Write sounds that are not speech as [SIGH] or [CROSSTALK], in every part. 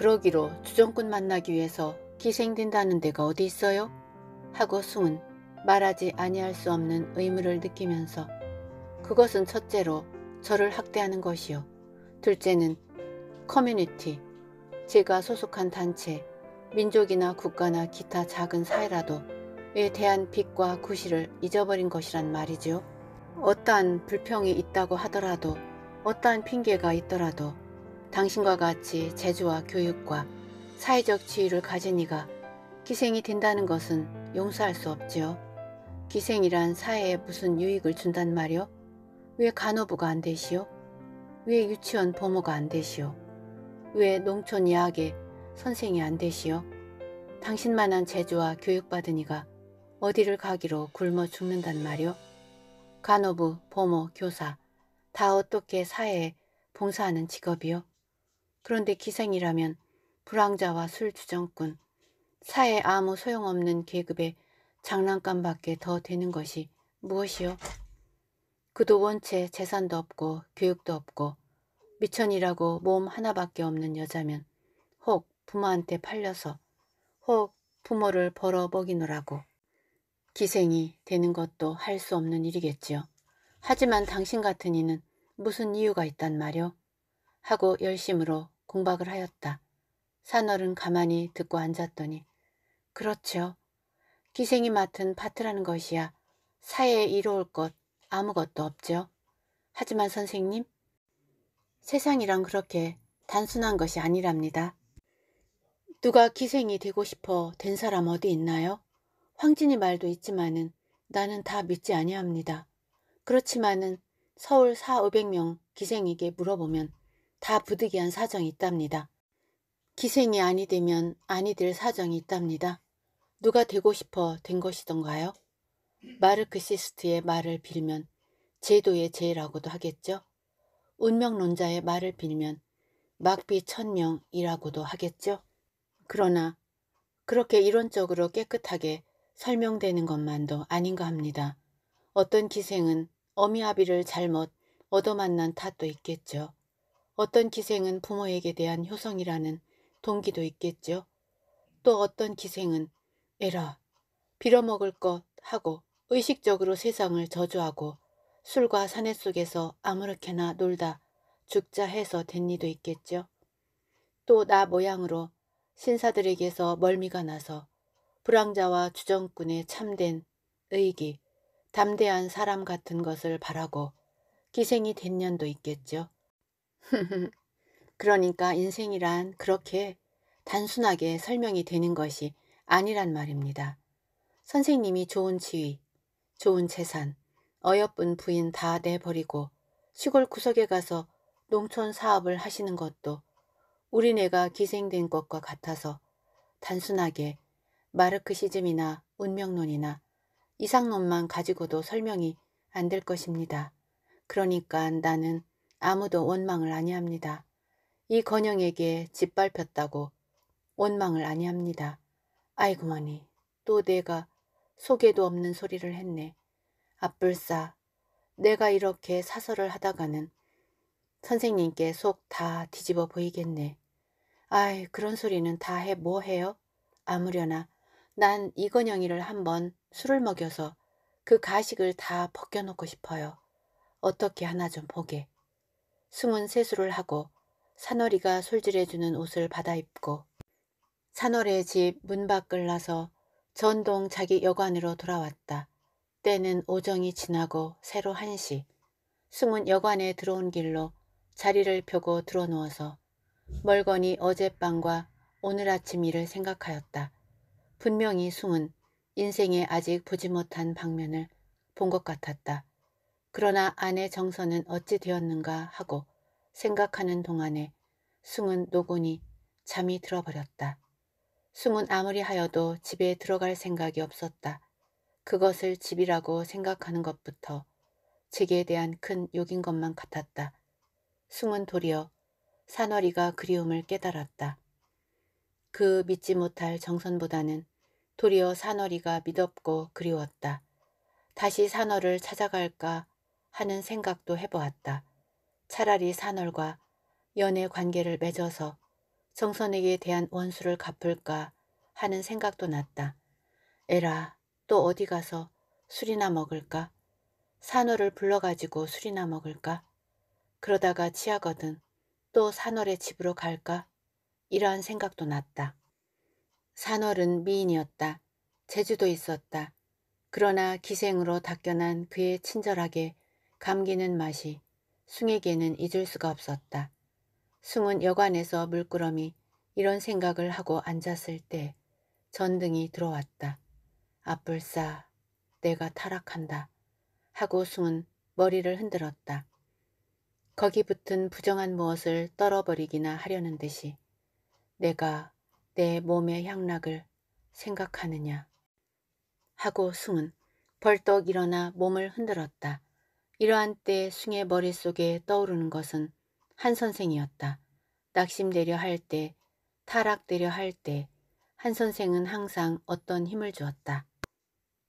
그러기로 주정꾼 만나기 위해서 기생된다는 데가 어디 있어요? 하고 숭은 말하지 아니할 수 없는 의무를 느끼면서 그것은 첫째로 저를 학대하는 것이요. 둘째는 커뮤니티, 제가 소속한 단체, 민족이나 국가나 기타 작은 사회라도에 대한 빛과 구실을 잊어버린 것이란 말이죠 어떠한 불평이 있다고 하더라도 어떠한 핑계가 있더라도 당신과 같이 재주와 교육과 사회적 지위를 가진 이가 기생이 된다는 것은 용서할 수 없지요. 기생이란 사회에 무슨 유익을 준단 말이오왜 간호부가 안 되시오? 왜 유치원 보모가 안 되시오? 왜 농촌 야학의 선생이 안 되시오? 당신만한 재주와 교육받은 이가 어디를 가기로 굶어 죽는단 말이오? 간호부, 보모, 교사 다 어떻게 사회에 봉사하는 직업이요? 그런데 기생이라면 불황자와 술주정꾼, 사회 아무 소용없는 계급의 장난감밖에 더 되는 것이 무엇이요? 그도 원체 재산도 없고 교육도 없고 미천이라고 몸 하나밖에 없는 여자면 혹 부모한테 팔려서 혹 부모를 벌어 먹이느라고 기생이 되는 것도 할 수 없는 일이겠지요. 하지만 당신 같은 이는 무슨 이유가 있단 말이오? 하고 열심으로 공박을 하였다. 산월은 가만히 듣고 앉았더니 그렇죠. 기생이 맡은 파트라는 것이야. 사회에 이로울 것 아무것도 없죠. 하지만 선생님, 세상이란 그렇게 단순한 것이 아니랍니다. 누가 기생이 되고 싶어 된 사람 어디 있나요? 황진이 말도 있지만은 나는 다 믿지 아니합니다. 그렇지만은 서울 4,500명 기생에게 물어보면 다 부득이한 사정이 있답니다. 기생이 아니 되면 아니 될 사정이 있답니다. 누가 되고 싶어 된 것이던가요? 마르크시스트의 그 말을 빌면 제도의 제라고도 하겠죠. 운명론자의 말을 빌면 막비 천명이라고도 하겠죠. 그러나 그렇게 이론적으로 깨끗하게 설명되는 것만도 아닌가 합니다. 어떤 기생은 어미아비를 잘못 얻어만난 탓도 있겠죠. 어떤 기생은 부모에게 대한 효성이라는 동기도 있겠죠또 어떤 기생은 에라 빌어먹을 것 하고 의식적으로 세상을 저주하고 술과 사내 속에서 아무렇게나 놀다 죽자 해서 된니도 있겠죠. 또 나 모양으로 신사들에게서 멀미가 나서 불황자와 주정꾼의 참된 의기, 담대한 사람 같은 것을 바라고 기생이 된 년도 있겠죠. [LAUGHS] 그러니까 인생이란 그렇게 단순하게 설명이 되는 것이 아니란 말입니다. 선생님이 좋은 지위, 좋은 재산, 어여쁜 부인 다 내버리고 시골 구석에 가서 농촌 사업을 하시는 것도 우리네가 기생된 것과 같아서 단순하게 마르크시즘이나 운명론이나 이상론만 가지고도 설명이 안 될 것입니다. 그러니까 나는 아무도 원망을 아니합니다. 이 건영에게 짓밟혔다고 원망을 아니합니다. 아이고머니 또 내가 소개도 없는 소리를 했네. 아뿔싸 내가 이렇게 사설을 하다가는 선생님께 속 다 뒤집어 보이겠네. 아이 그런 소리는 다 해 뭐해요? 아무려나 난 이건영이를 한번 술을 먹여서 그 가식을 다 벗겨놓고 싶어요. 어떻게 하나 좀 보게. 숨은 세수를 하고 산월이가 솔질해주는 옷을 받아 입고 산월의 집 문 밖을 나서 전동 자기 여관으로 돌아왔다. 때는 오정이 지나고 새로 한시 숨은 여관에 들어온 길로 자리를 펴고 들어누워서 멀거니 어젯밤과 오늘 아침 일을 생각하였다. 분명히 숨은 인생에 아직 보지 못한 방면을 본 것 같았다. 그러나 아내 정서는 어찌 되었는가 하고 생각하는 동안에 숭은 노곤이 잠이 들어버렸다. 숭은 아무리 하여도 집에 들어갈 생각이 없었다. 그것을 집이라고 생각하는 것부터 제게 대한 큰 욕인 것만 같았다. 숭은 도리어 산월이가 그리움을 깨달았다. 그 믿지 못할 정선보다는 도리어 산월이가 믿었고 그리웠다. 다시 산월을 찾아갈까 하는 생각도 해보았다. 차라리 산월과 연애 관계를 맺어서 정선에게 대한 원수를 갚을까 하는 생각도 났다. 에라 또 어디 가서 술이나 먹을까? 산월을 불러가지고 술이나 먹을까? 그러다가 치하거든 또 산월의 집으로 갈까? 이러한 생각도 났다. 산월은 미인이었다. 제주도 있었다. 그러나 기생으로 닦여난 그의 친절하게 감기는 맛이 숭에게는 잊을 수가 없었다. 숭은 여관에서 물끄러미 이런 생각을 하고 앉았을 때 전등이 들어왔다. 앞불싸 내가 타락한다. 하고 숭은 머리를 흔들었다. 거기 붙은 부정한 무엇을 떨어버리기나 하려는 듯이 내가 내 몸의 향락을 생각하느냐 하고 숭은 벌떡 일어나 몸을 흔들었다. 이러한 때 숭의 머릿속에 떠오르는 것은 한 선생이었다. 낙심되려 할 때, 타락되려 할 때, 한 선생은 항상 어떤 힘을 주었다.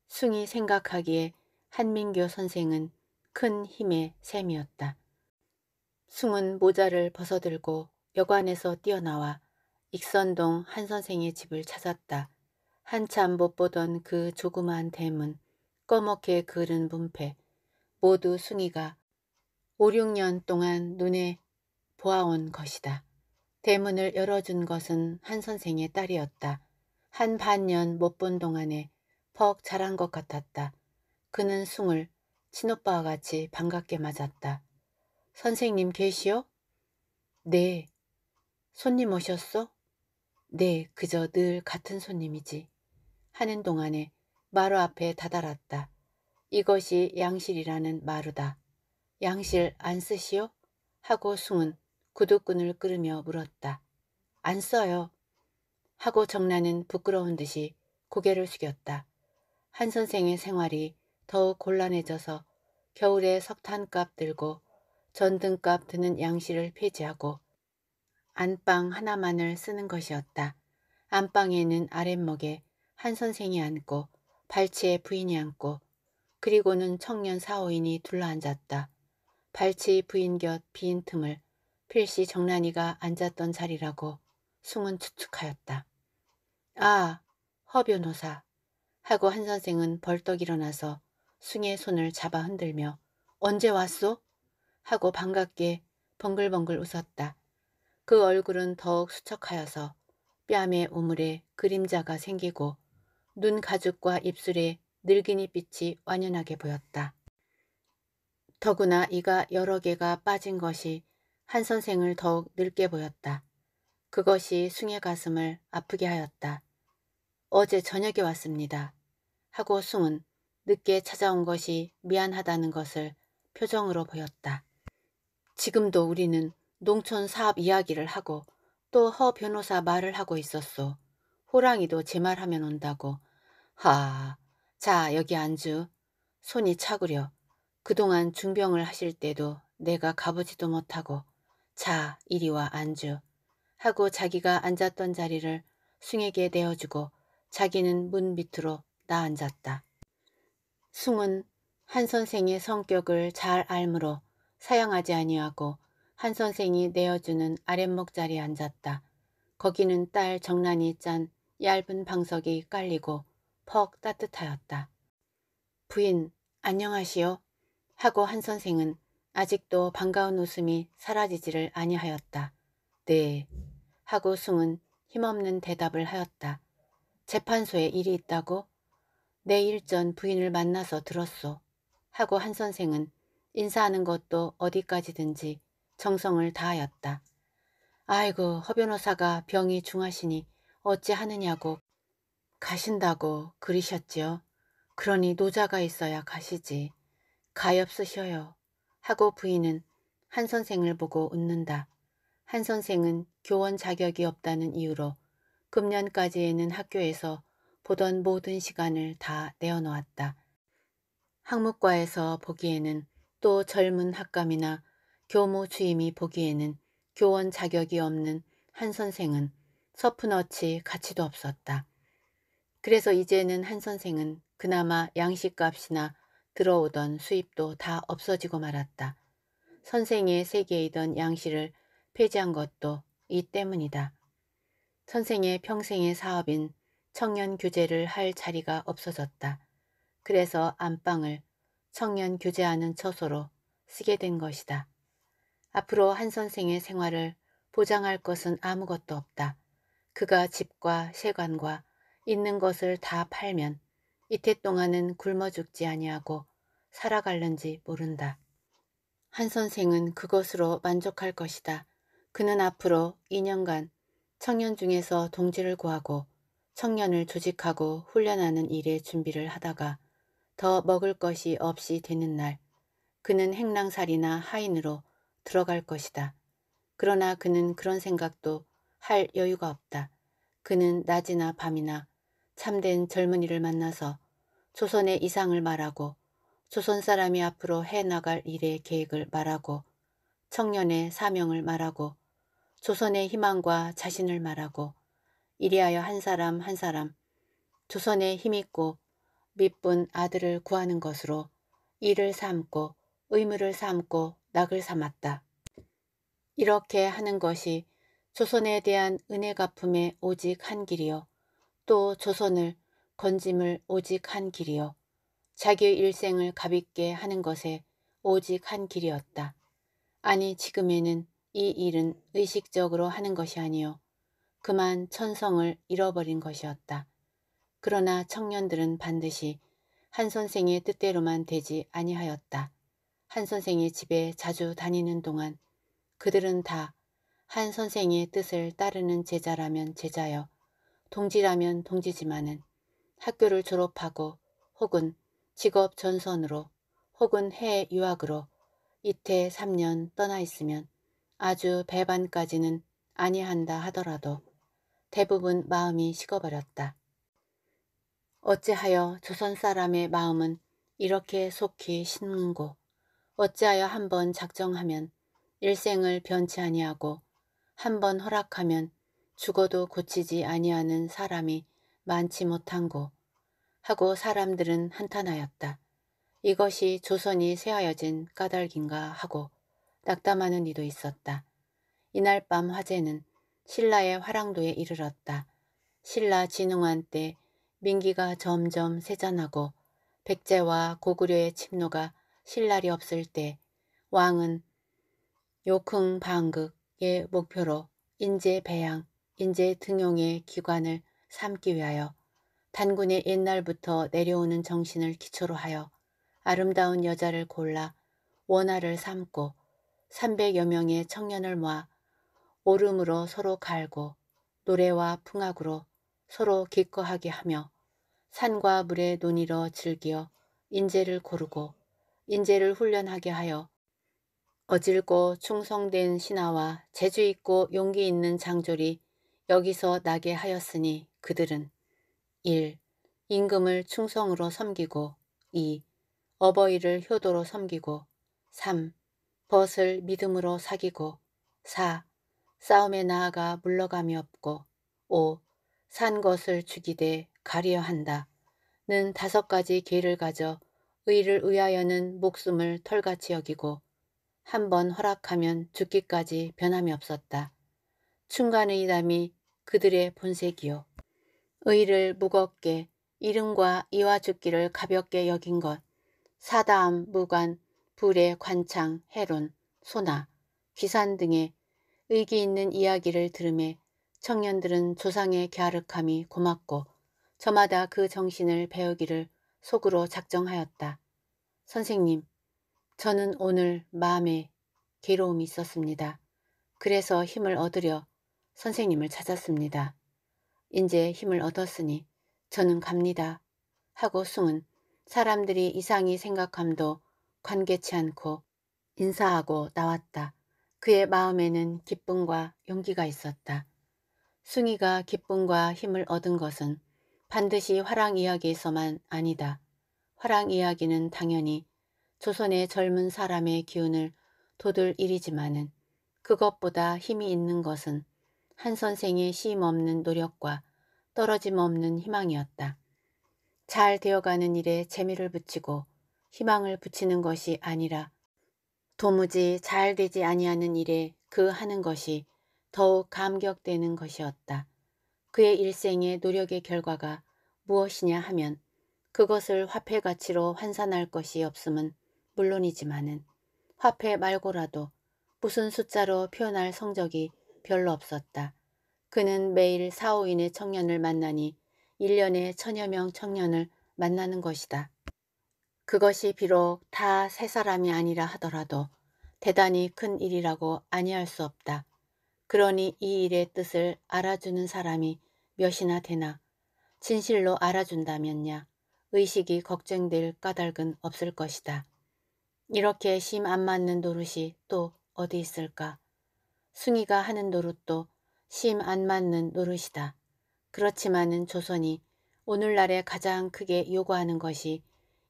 숭이 생각하기에 한민교 선생은 큰 힘의 셈이었다. 숭은 모자를 벗어들고 여관에서 뛰어나와 익선동 한 선생의 집을 찾았다. 한참 못 보던 그 조그마한 대문, 꺼멓게 그른 분패 모두 숭이가 5, 6년 동안 눈에 보아온 것이다. 대문을 열어준 것은 한 선생의 딸이었다. 한 반년 못 본 동안에 퍽 자란 것 같았다. 그는 숭을 친오빠와 같이 반갑게 맞았다. 선생님 계시오? 네. 손님 오셨소? 네, 그저 늘 같은 손님이지. 하는 동안에 마루 앞에 다다랐다. 이것이 양실이라는 마루다. 양실 안 쓰시오? 하고 숭은 구두끈을 끌으며 물었다. 안 써요. 하고 정란은 부끄러운 듯이 고개를 숙였다. 한 선생의 생활이 더욱 곤란해져서 겨울에 석탄값 들고 전등값 드는 양실을 폐지하고 안방 하나만을 쓰는 것이었다. 안방에는 아랫목에 한 선생이 앉고 발치에 부인이 앉고 그리고는 청년 사호인이 둘러앉았다. 발치 부인 곁 비인 틈을 필시 정란이가 앉았던 자리라고 숨은 추측하였다. 아, 허 변호사 하고 한 선생은 벌떡 일어나서 숭의 손을 잡아 흔들며 언제 왔소? 하고 반갑게 벙글벙글 웃었다. 그 얼굴은 더욱 수척하여서 뺨에 우물에 그림자가 생기고 눈 가죽과 입술에 늙은이 빛이 완연하게 보였다. 더구나 이가 여러 개가 빠진 것이 한 선생을 더욱 늙게 보였다. 그것이 숭의 가슴을 아프게 하였다. 어제 저녁에 왔습니다. 하고 숭은 늦게 찾아온 것이 미안하다는 것을 표정으로 보였다. 지금도 우리는 농촌 사업 이야기를 하고 또 허 변호사 말을 하고 있었소. 호랑이도 제 말하면 온다고. 하, 아자 여기 안주. 손이 차구려. 그동안 중병을 하실 때도 내가 가보지도 못하고 자 이리 와 안주. 하고 자기가 앉았던 자리를 숭에게 내어주고 자기는 문 밑으로 나앉았다. 숭은 한 선생의 성격을 잘 알므로 사양하지 아니하고 한 선생이 내어주는 아랫목 자리에 앉았다. 거기는 딸 정란이 짠 얇은 방석이 깔리고 퍽 따뜻하였다. 부인 안녕하시오 하고 한 선생은 아직도 반가운 웃음이 사라지지를 아니하였다. 네 하고 숭은 힘없는 대답을 하였다. 재판소에 일이 있다고? 내일 전 부인을 만나서 들었소. 하고 한 선생은 인사하는 것도 어디까지든지 정성을 다하였다. 아이고 허 변호사가 병이 중하시니 어찌 하느냐고 가신다고 그리셨지요. 그러니 노자가 있어야 가시지. 가엾으셔요. 하고 부인은 한 선생을 보고 웃는다. 한 선생은 교원 자격이 없다는 이유로 금년까지에는 학교에서 보던 모든 시간을 다 내어놓았다. 학무과에서 보기에는 또 젊은 학감이나 교무 주임이 보기에는 교원 자격이 없는 한 선생은 서프어치 가치도 없었다. 그래서 이제는 한 선생은 그나마 양식값이나 들어오던 수입도 다 없어지고 말았다. 선생의 세계에 있던 양실을 폐지한 것도 이 때문이다. 선생의 평생의 사업인 청년 교제를 할 자리가 없어졌다. 그래서 안방을 청년 교제하는 처소로 쓰게 된 것이다. 앞으로 한 선생의 생활을 보장할 것은 아무것도 없다. 그가 집과 세관과 있는 것을 다 팔면 이태 동안은 굶어 죽지 아니하고 살아갈는지 모른다. 한 선생은 그것으로 만족할 것이다. 그는 앞으로 2년간 청년 중에서 동지를 구하고 청년을 조직하고 훈련하는 일에 준비를 하다가 더 먹을 것이 없이 되는 날 그는 행랑살이나 하인으로 들어갈 것이다. 그러나 그는 그런 생각도 할 여유가 없다. 그는 낮이나 밤이나 참된 젊은이를 만나서 조선의 이상을 말하고 조선 사람이 앞으로 해나갈 일의 계획을 말하고 청년의 사명을 말하고 조선의 희망과 자신을 말하고 이리하여 한 사람 한 사람 조선의 힘있고 밑분 아들을 구하는 것으로 일을 삼고 의무를 삼고 낙을 삼았다. 이렇게 하는 것이 조선에 대한 은혜 갚음의 오직 한 길이요. 또 조선을 건짐을 오직 한 길이요. 자기의 일생을 가볍게 하는 것에 오직 한 길이었다. 아니 지금에는 이 일은 의식적으로 하는 것이 아니요. 그만 천성을 잃어버린 것이었다. 그러나 청년들은 반드시 한 선생의 뜻대로만 되지 아니하였다. 한 선생의 집에 자주 다니는 동안 그들은 다 한 선생의 뜻을 따르는 제자라면 제자여 동지라면 동지지만은 학교를 졸업하고 혹은 직업 전선으로 혹은 해외 유학으로 이태 3년 떠나 있으면 아주 배반까지는 아니한다 하더라도 대부분 마음이 식어버렸다. 어찌하여 조선 사람의 마음은 이렇게 속히 식는고 어찌하여 한번 작정하면 일생을 변치 아니하고 한번 허락하면 죽어도 고치지 아니하는 사람이 많지 못한고 하고 사람들은 한탄하였다. 이것이 조선이 세하여진 까닭인가 하고 낙담하는 이도 있었다. 이날 밤 화재는 신라의 화랑도에 이르렀다. 신라 진흥한 때 민기가 점점 세잔하고 백제와 고구려의 침노가 신랄이 없을 때 왕은 요흥 방극의 목표로 인재 배양, 인재 등용의 기관을 삼기 위하여 단군의 옛날부터 내려오는 정신을 기초로 하여 아름다운 여자를 골라 원화를 삼고 300여 명의 청년을 모아 오름으로 서로 갈고 노래와 풍악으로 서로 기꺼하게 하며 산과 물의 논의로 즐기어 인재를 고르고 인재를 훈련하게 하여 어질고 충성된 신하와 재주있고 용기 있는 장졸이 여기서 나게 하였으니 그들은 1. 임금을 충성으로 섬기고 2. 어버이를 효도로 섬기고 3. 벗을 믿음으로 사귀고 4. 싸움에 나아가 물러감이 없고 5. 산 것을 죽이되 가려 한다. 는 다섯 가지 길을 가져 의를 의하여는 목숨을 털같이 여기고 한번 허락하면 죽기까지 변함이 없었다. 충간의 담이 그들의 본색이요. 의를 무겁게 이름과 이와 죽기를 가볍게 여긴 것 사다함 무관 불의 관창 해론 소나 귀산 등의 의기 있는 이야기를 들음에 청년들은 조상의 갸륵함이 고맙고 저마다 그 정신을 배우기를 속으로 작정하였다. 선생님, 저는 오늘 마음에 괴로움이 있었습니다. 그래서 힘을 얻으려 선생님을 찾았습니다. 이제 힘을 얻었으니 저는 갑니다. 하고 숭은 사람들이 이상히 생각함도 관계치 않고 인사하고 나왔다. 그의 마음에는 기쁨과 용기가 있었다. 숭이가 기쁨과 힘을 얻은 것은 반드시 화랑 이야기에서만 아니다. 화랑 이야기는 당연히 조선의 젊은 사람의 기운을 돋을 일이지만은 그것보다 힘이 있는 것은 한 선생의 쉼없는 노력과 떨어짐 없는 희망이었다. 잘 되어가는 일에 재미를 붙이고 희망을 붙이는 것이 아니라 도무지 잘 되지 아니하는 일에 그 하는 것이 더욱 감격되는 것이었다. 그의 일생의 노력의 결과가 무엇이냐 하면 그것을 화폐 가치로 환산할 것이 없음은 물론이지만은 화폐 말고라도 무슨 숫자로 표현할 성적이 별로 없었다. 그는 매일 사오인의 청년을 만나니 1년에 천여 명 청년을 만나는 것이다. 그것이 비록 다 세 사람이 아니라 하더라도 대단히 큰 일이라고 아니할 수 없다. 그러니 이 일의 뜻을 알아주는 사람이 몇이나 되나 진실로 알아준다면야 의식이 걱정될 까닭은 없을 것이다. 이렇게 심 안 맞는 노릇이 또 어디 있을까? 숭희가 하는 노릇도 심 안 맞는 노릇이다. 그렇지만은 조선이 오늘날에 가장 크게 요구하는 것이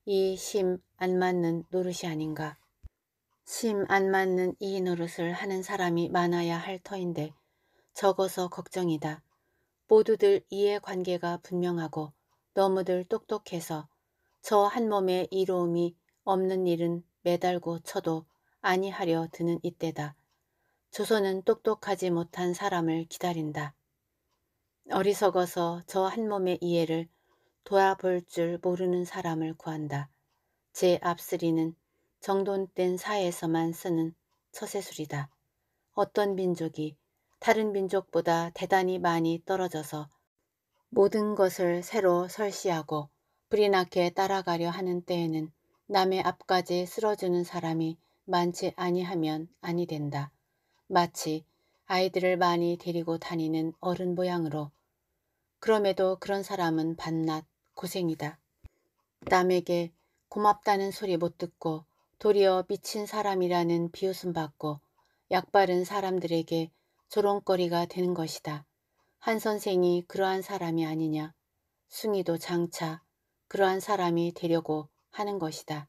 이 심 안 맞는 노릇이 아닌가. 심 안 맞는 이 노릇을 하는 사람이 많아야 할 터인데 적어서 걱정이다. 모두들 이해관계가 분명하고 너무들 똑똑해서 저 한 몸의 이로움이 없는 일은 매달고 쳐도 아니하려 드는 이때다. 조선은 똑똑하지 못한 사람을 기다린다. 어리석어서 저 한 몸의 이해를 돌아볼 줄 모르는 사람을 구한다. 제 앞쓰리는 정돈된 사에서만 회 쓰는 처세술이다. 어떤 민족이 다른 민족보다 대단히 많이 떨어져서 모든 것을 새로 설시하고 불이 나게 따라가려 하는 때에는 남의 앞까지 쓸어주는 사람이 많지 아니하면 아니 된다. 마치 아이들을 많이 데리고 다니는 어른 모양으로 그럼에도 그런 사람은 반낮 고생이다. 남에게 고맙다는 소리 못 듣고 도리어 미친 사람이라는 비웃음 받고 약발은 사람들에게 조롱거리가 되는 것이다. 한 선생이 그러한 사람이 아니냐. 숭이도 장차 그러한 사람이 되려고 하는 것이다.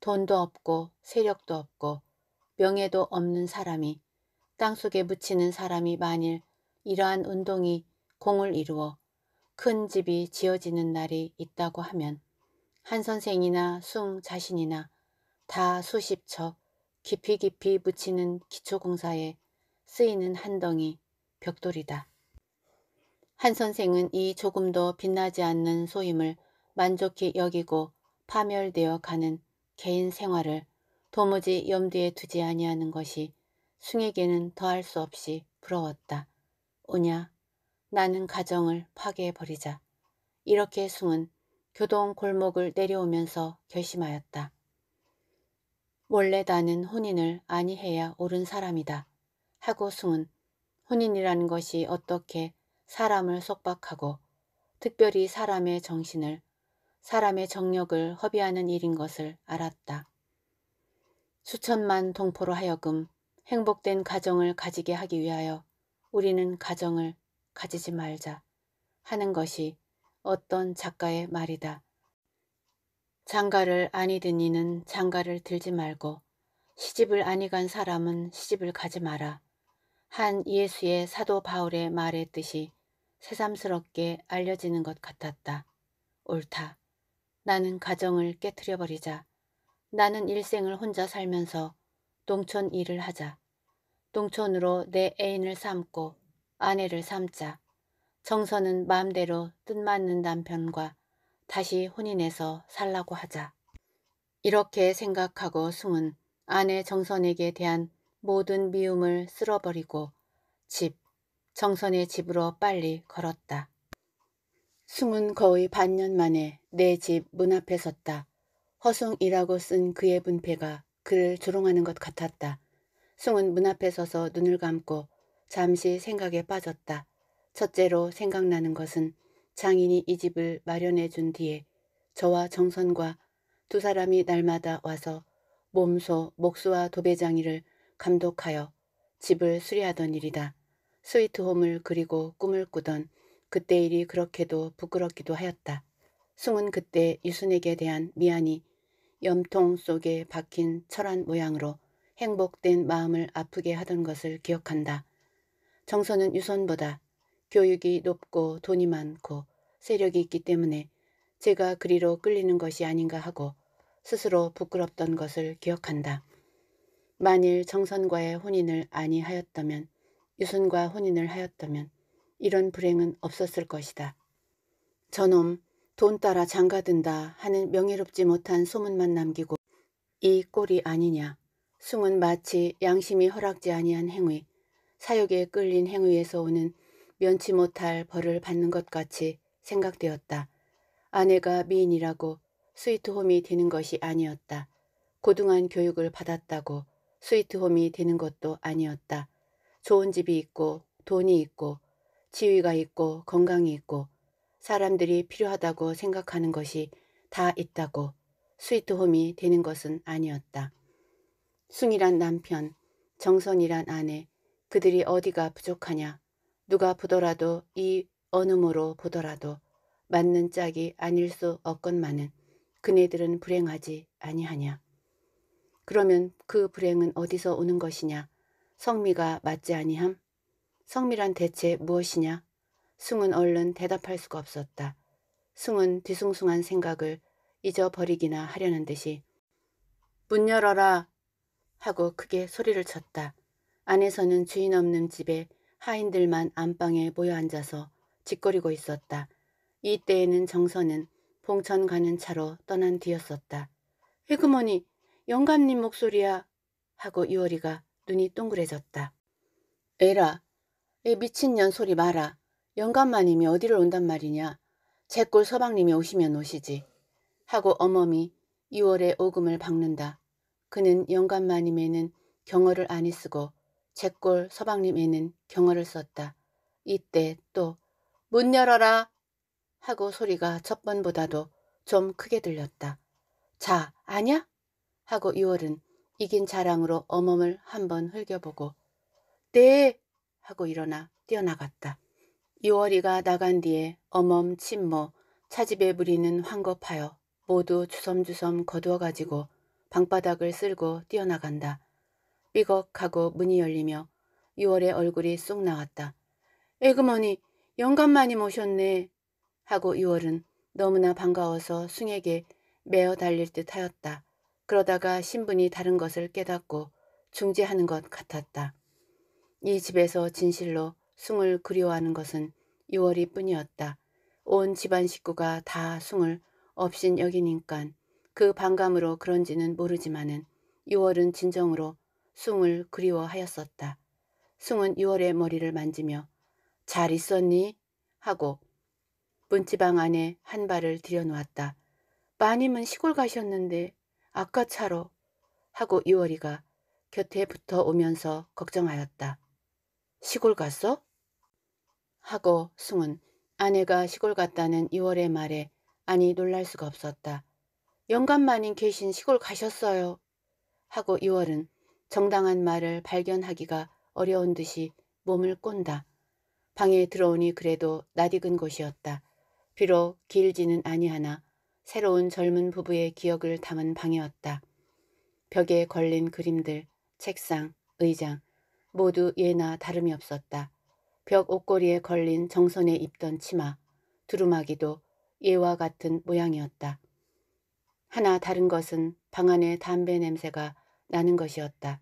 돈도 없고 세력도 없고 명예도 없는 사람이 땅속에 묻히는 사람이 만일 이러한 운동이 공을 이루어 큰 집이 지어지는 날이 있다고 하면 한 선생이나 숭 자신이나 다 수십 척 깊이 깊이 묻히는 기초공사에 쓰이는 한 덩이 벽돌이다. 한 선생은 이 조금도 빛나지 않는 소임을 만족히 여기고 파멸되어 가는 개인 생활을 도무지 염두에 두지 아니하는 것이 숭에게는 더할 수 없이 부러웠다. 오냐, 나는 가정을 파괴해버리자. 이렇게 숭은 교동 골목을 내려오면서 결심하였다. 원래 나는 혼인을 아니해야 옳은 사람이다. 하고 숭은 혼인이라는 것이 어떻게 사람을 속박하고 특별히 사람의 정신을 사람의 정력을 허비하는 일인 것을 알았다. 수천만 동포로 하여금 행복된 가정을 가지게 하기 위하여 우리는 가정을 가지지 말자 하는 것이 어떤 작가의 말이다. 장가를 아니 든 이는 장가를 들지 말고 시집을 아니 간 사람은 시집을 가지 마라. 한 예수의 사도 바울의 말의 뜻이 새삼스럽게 알려지는 것 같았다. 옳다. 나는 가정을 깨뜨려버리자. 나는 일생을 혼자 살면서 동촌 일을 하자. 동촌으로 내 애인을 삼고 아내를 삼자. 정선은 마음대로 뜻맞는 남편과 다시 혼인해서 살라고 하자. 이렇게 생각하고 승은 아내 정선에게 대한 모든 미움을 쓸어버리고 집, 정선의 집으로 빨리 걸었다. 승은 거의 반년 만에 내 집 문 앞에 섰다. 허숭이라고쓴 그의 분패가 그를 조롱하는 것 같았다. 승은문 앞에 서서 눈을 감고 잠시 생각에 빠졌다. 첫째로 생각나는 것은 장인이 이 집을 마련해 준 뒤에 저와 정선과 두 사람이 날마다 와서 몸소 목수와 도배장이를 감독하여 집을 수리하던 일이다. 스위트홈을 그리고 꿈을 꾸던 그때 일이 그렇게도 부끄럽기도 하였다. 승은 그때 유순에게 대한 미안이 염통 속에 박힌 철한 모양으로 행복된 마음을 아프게 하던 것을 기억한다. 정서는 유선보다 교육이 높고 돈이 많고 세력이 있기 때문에 제가 그리로 끌리는 것이 아닌가 하고 스스로 부끄럽던 것을 기억한다. 만일 정선과의 혼인을 아니하였다면 유선과 혼인을 하였다면 이런 불행은 없었을 것이다. 저놈 돈 따라 장가든다 하는 명예롭지 못한 소문만 남기고 이 꼴이 아니냐. 숭은 마치 양심이 허락지 아니한 행위, 사욕에 끌린 행위에서 오는 면치 못할 벌을 받는 것 같이 생각되었다. 아내가 미인이라고 스위트홈이 되는 것이 아니었다. 고등한 교육을 받았다고 스위트홈이 되는 것도 아니었다. 좋은 집이 있고 돈이 있고 지위가 있고 건강이 있고 사람들이 필요하다고 생각하는 것이 다 있다고 스위트홈이 되는 것은 아니었다. 숭이란 남편, 정선이란 아내, 그들이 어디가 부족하냐. 누가 보더라도 이 어음으로 보더라도 맞는 짝이 아닐 수 없건만은 그네들은 불행하지 아니하냐. 그러면 그 불행은 어디서 오는 것이냐? 성미가 맞지 아니함? 성미란 대체 무엇이냐? 숭은 얼른 대답할 수가 없었다. 숭은 뒤숭숭한 생각을 잊어버리기나 하려는 듯이 문 열어라 하고 크게 소리를 쳤다. 안에서는 주인 없는 집에 하인들만 안방에 모여 앉아서 짓거리고 있었다. 이때에는 정선은 봉천 가는 차로 떠난 뒤였었다. 회그머니 영감님 목소리야 하고 유월이가 눈이 동그래졌다. 에라 애 미친년 소리 마라 영감마님이 어디를 온단 말이냐. 제꼴 서방님이 오시면 오시지. 하고 어머미 2월에 오금을 박는다. 그는 영감마님에는 경어를 안 쓰고 제꼴 서방님에는 경어를 썼다. 이때 또 문 열어라 하고 소리가 첫번보다도 좀 크게 들렸다. 자, 아냐? 하고 2월은 이긴 자랑으로 어멈을 한번 흘겨보고 네! 하고 일어나 뛰어나갔다. 이월이가 나간 뒤에 어멈 침모 차집에 부리는 황급하여 모두 주섬주섬 거두어 가지고 방바닥을 쓸고 뛰어나간다. 삐걱하고 문이 열리며 6월의 얼굴이 쑥 나왔다. 에그머니 영감많이 모셨네 하고 6월은 너무나 반가워서 숭에게 매어 달릴 듯 하였다. 그러다가 신분이 다른 것을 깨닫고 중재하는 것 같았다. 이 집에서 진실로 숭을 그리워하는 것은 6월이 뿐이었다. 온 집안 식구가 다 숭을 없인 여기니깐 그 반감으로 그런지는 모르지만은 6월은 진정으로 숭을 그리워하였었다. 숭은 6월의 머리를 만지며 잘 있었니? 하고 문지방 안에 한 발을 들여놓았다. 마님은 시골 가셨는데 아까 차로 하고 6월이가 곁에 붙어 오면서 걱정하였다. 시골 갔어? 하고 숭은 아내가 시골 갔다는 2월의 말에 아니 놀랄 수가 없었다. 영감마님 계신 시골 가셨어요. 하고 2월은 정당한 말을 발견하기가 어려운 듯이 몸을 꼰다. 방에 들어오니 그래도 낯익은 곳이었다. 비록 길지는 아니하나 새로운 젊은 부부의 기억을 담은 방이었다. 벽에 걸린 그림들, 책상, 의장 모두 예나 다름이 없었다. 벽 옷걸이에 걸린 정선에 입던 치마, 두루마기도 예와 같은 모양이었다. 하나 다른 것은 방 안에 담배 냄새가 나는 것이었다.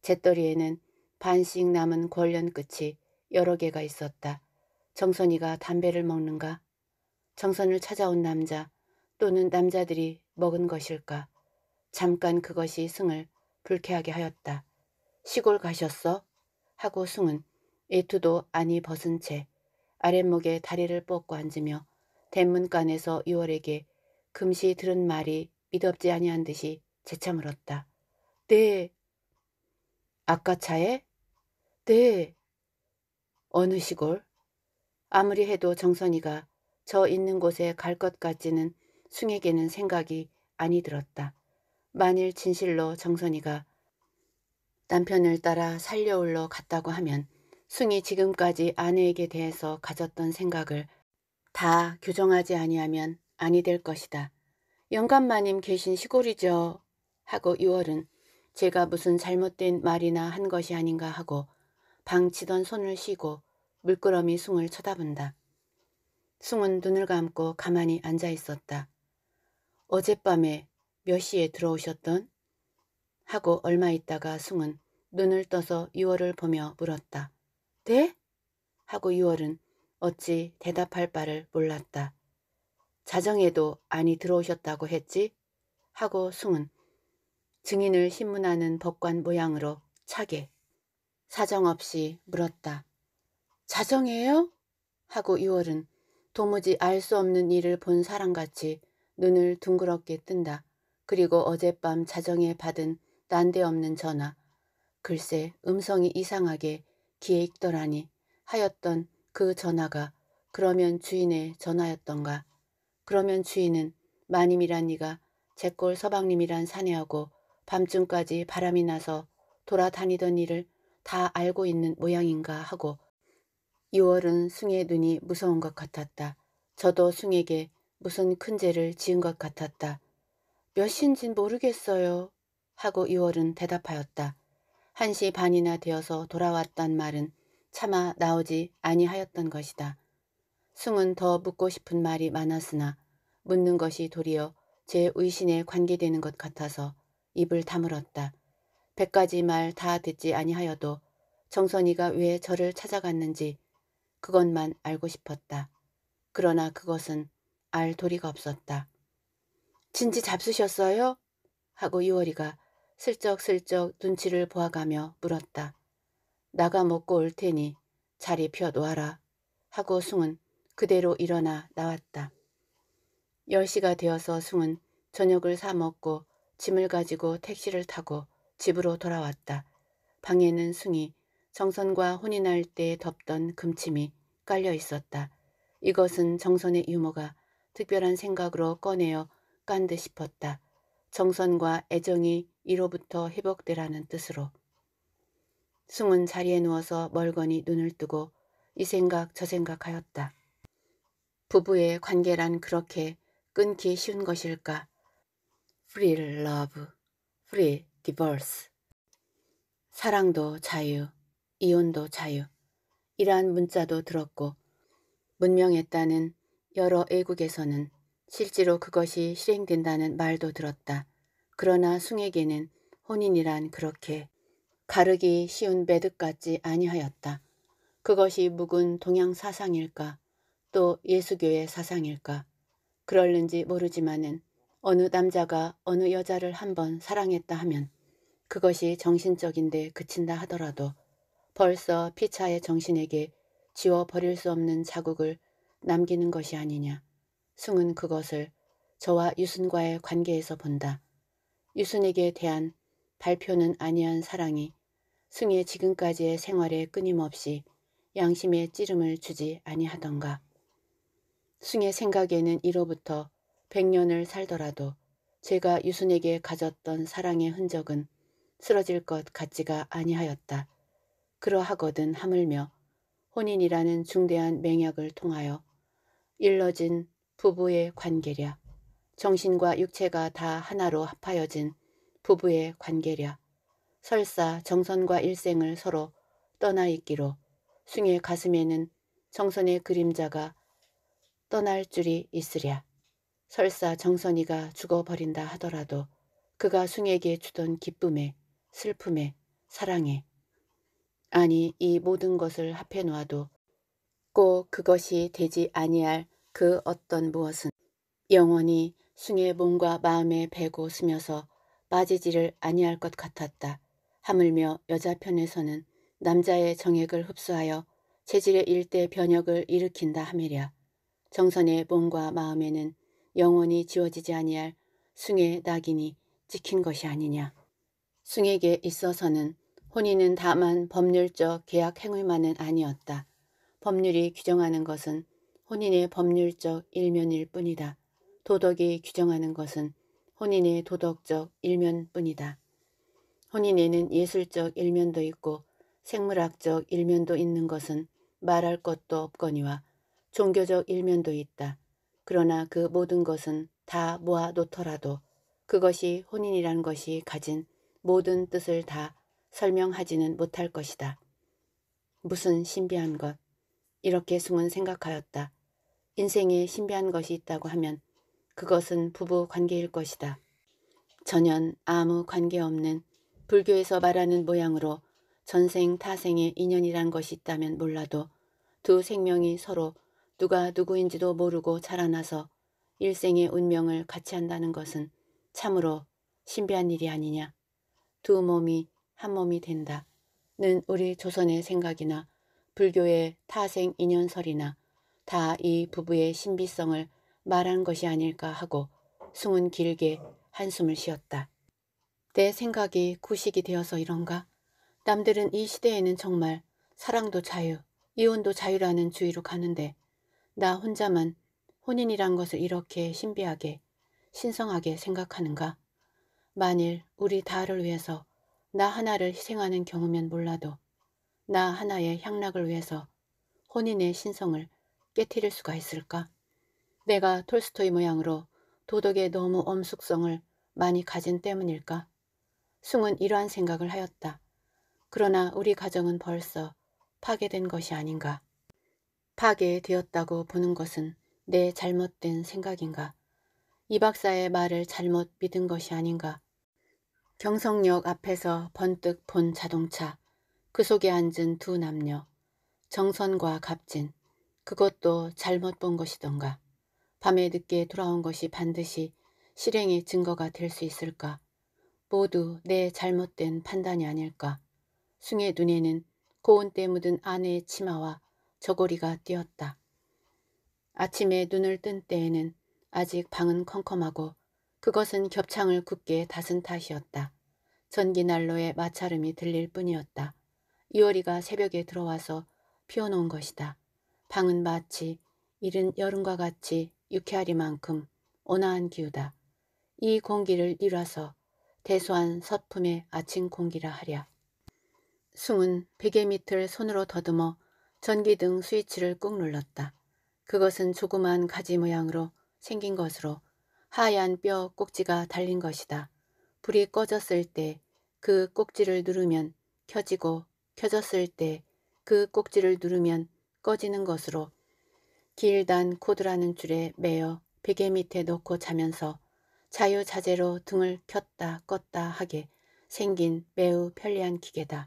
재떨이에는 반씩 남은 권련 끝이 여러 개가 있었다. 정선이가 담배를 먹는가? 정선을 찾아온 남자 또는 남자들이 먹은 것일까? 잠깐 그것이 승을 불쾌하게 하였다. 시골 가셨어? 하고 승은 일투도 아니 벗은 채 아랫목에 다리를 뻗고 앉으며 대문간에서 유월에게 금시 들은 말이 믿없지 아니한 듯이 재차 물었다. 네. 아까 차에? 네. 어느 시골? 아무리 해도 정선이가 저 있는 곳에 갈 것 같지는 숭에게는 생각이 아니 들었다. 만일 진실로 정선이가 남편을 따라 살려올러 갔다고 하면 숭이 지금까지 아내에게 대해서 가졌던 생각을 다 교정하지 아니하면 아니 될 것이다. 영감마님 계신 시골이죠. 하고 6월은 제가 무슨 잘못된 말이나 한 것이 아닌가 하고 방치던 손을 쉬고 물끄러미 숭을 쳐다본다. 숭은 눈을 감고 가만히 앉아 있었다. 어젯밤에 몇 시에 들어오셨던? 하고 얼마 있다가 숭은 눈을 떠서 6월을 보며 물었다. 네? 하고 유월은 어찌 대답할 바를 몰랐다. 자정에도 아니 들어오셨다고 했지? 하고 숭은 증인을 신문하는 법관 모양으로 차게 사정없이 물었다. 자정에요? 하고 유월은 도무지 알 수 없는 일을 본 사람같이 눈을 둥그렇게 뜬다. 그리고 어젯밤 자정에 받은 난데없는 전화. 글쎄 음성이 이상하게 기에 익더라니 하였던 그 전화가 그러면 주인의 전화였던가. 그러면 주인은 마님이란 이가 제꼴 서방님이란 사내하고 밤중까지 바람이 나서 돌아다니던 일을 다 알고 있는 모양인가 하고 6월은 숭의 눈이 무서운 것 같았다. 저도 숭에게 무슨 큰 죄를 지은 것 같았다. 몇인진 모르겠어요. 하고 6월은 대답하였다. 한시 반이나 되어서 돌아왔단 말은 차마 나오지 아니하였던 것이다. 숭은 더 묻고 싶은 말이 많았으나 묻는 것이 도리어 제 의신에 관계되는 것 같아서 입을 다물었다. 백 가지 말 다 듣지 아니하여도 정선이가 왜 저를 찾아갔는지 그것만 알고 싶었다. 그러나 그것은 알 도리가 없었다. 진지 잡수셨어요? 하고 유월이가 슬쩍슬쩍 눈치를 보아가며 물었다. 나가 먹고 올 테니 자리 펴 놓아라. 하고 숭은 그대로 일어나 나왔다. 10시가 되어서 숭은 저녁을 사 먹고 짐을 가지고 택시를 타고 집으로 돌아왔다. 방에는 숭이 정선과 혼인할 때 덮던 금침이 깔려 있었다. 이것은 정선의 유머가 특별한 생각으로 꺼내어 깐 듯 싶었다. 정선과 애정이 이로부터 회복되라는 뜻으로 승은 자리에 누워서 멀거니 눈을 뜨고 이 생각 저 생각하였다. 부부의 관계란 그렇게 끊기 쉬운 것일까? Free love, free divorce. 사랑도 자유, 이혼도 자유. 이러 문자도 들었고 문명했다는 여러 애국에서는 실제로 그것이 실행된다는 말도 들었다. 그러나 숭에게는 혼인이란 그렇게 가르기 쉬운 매듭 같지 아니하였다. 그것이 묵은 동양 사상일까 또 예수교의 사상일까 그럴는지 모르지만은 어느 남자가 어느 여자를 한 번 사랑했다 하면 그것이 정신적인데 그친다 하더라도 벌써 피차의 정신에게 지워버릴 수 없는 자국을 남기는 것이 아니냐. 숭은 그것을 저와 유순과의 관계에서 본다. 유순에게 대한 발표는 아니한 사랑이 승의 지금까지의 생활에 끊임없이 양심에 찌름을 주지 아니하던가. 승의 생각에는 이로부터 백년을 살더라도 제가 유순에게 가졌던 사랑의 흔적은 쓰러질 것 같지가 아니하였다. 그러하거든 하물며 혼인이라는 중대한 맹약을 통하여 일러진 부부의 관계랴. 정신과 육체가 다 하나로 합하여진 부부의 관계랴. 설사 정선과 일생을 서로 떠나 있기로 숭의 가슴에는 정선의 그림자가 떠날 줄이 있으랴. 설사 정선이가 죽어버린다 하더라도 그가 숭에게 주던 기쁨에 슬픔에 사랑에 아니 이 모든 것을 합해 놓아도 꼭 그것이 되지 아니할 그 어떤 무엇은 영원히 숭의 몸과 마음에 배고 스며서 빠지지를 아니할 것 같았다. 하물며 여자 편에서는 남자의 정액을 흡수하여 체질의 일대 변혁을 일으킨다 하매랴. 정선의 몸과 마음에는 영원히 지워지지 아니할 숭의 낙인이 찍힌 것이 아니냐. 숭에게 있어서는 혼인은 다만 법률적 계약 행위만은 아니었다. 법률이 규정하는 것은 혼인의 법률적 일면일 뿐이다. 도덕이 규정하는 것은 혼인의 도덕적 일면뿐이다. 혼인에는 예술적 일면도 있고 생물학적 일면도 있는 것은 말할 것도 없거니와 종교적 일면도 있다. 그러나 그 모든 것은 다 모아놓더라도 그것이 혼인이라는 것이 가진 모든 뜻을 다 설명하지는 못할 것이다. 무슨 신비한 것. 이렇게 숭은 생각하였다. 인생에 신비한 것이 있다고 하면 그것은 부부 관계일 것이다. 전혀 아무 관계없는 불교에서 말하는 모양으로 전생 타생의 인연이란 것이 있다면 몰라도 두 생명이 서로 누가 누구인지도 모르고 자라나서 일생의 운명을 같이 한다는 것은 참으로 신비한 일이 아니냐. 두 몸이 한 몸이 된다. 는 우리 조선의 생각이나 불교의 타생 인연설이나 다 이 부부의 신비성을 말한 것이 아닐까 하고 숨은 길게 한숨을 쉬었다. 내 생각이 구식이 되어서 이런가? 남들은 이 시대에는 정말 사랑도 자유, 이혼도 자유라는 주의로 가는데 나 혼자만 혼인이란 것을 이렇게 신비하게, 신성하게 생각하는가? 만일 우리 다를 위해서 나 하나를 희생하는 경우면 몰라도 나 하나의 향락을 위해서 혼인의 신성을 깨뜨릴 수가 있을까? 내가 톨스토이 모양으로 도덕에 너무 엄숙성을 많이 가진 때문일까? 숭은 이러한 생각을 하였다. 그러나 우리 가정은 벌써 파괴된 것이 아닌가. 파괴되었다고 보는 것은 내 잘못된 생각인가. 이 박사의 말을 잘못 믿은 것이 아닌가. 경성역 앞에서 번뜩 본 자동차, 그 속에 앉은 두 남녀, 정선과 갑진, 그것도 잘못 본 것이던가. 밤에 늦게 돌아온 것이 반드시 실행의 증거가 될 수 있을까? 모두 내 잘못된 판단이 아닐까? 숭의 눈에는 고운때 묻은 아내의 치마와 저고리가 띄었다. 아침에 눈을 뜬 때에는 아직 방은 컴컴하고 그것은 겹창을 굳게 다은 탓이었다. 전기난로의 마찰음이 들릴 뿐이었다. 이월이가 새벽에 들어와서 피워놓은 것이다. 방은 마치 이른 여름과 같이 유쾌하리만큼 온화한 기후다이 공기를 이라서 대소한 서품의 아침 공기라 하랴. 숭은 베개 밑을 손으로 더듬어 전기등 스위치를 꾹 눌렀다. 그것은 조그만 가지 모양으로 생긴 것으로 하얀 뼈 꼭지가 달린 것이다. 불이 꺼졌을 때 그 꼭지를 누르면 켜지고 켜졌을 때 그 꼭지를 누르면 꺼지는 것으로 길단 코드라는 줄에 매여 베개 밑에 놓고 자면서 자유자재로 등을 켰다 껐다 하게 생긴 매우 편리한 기계다.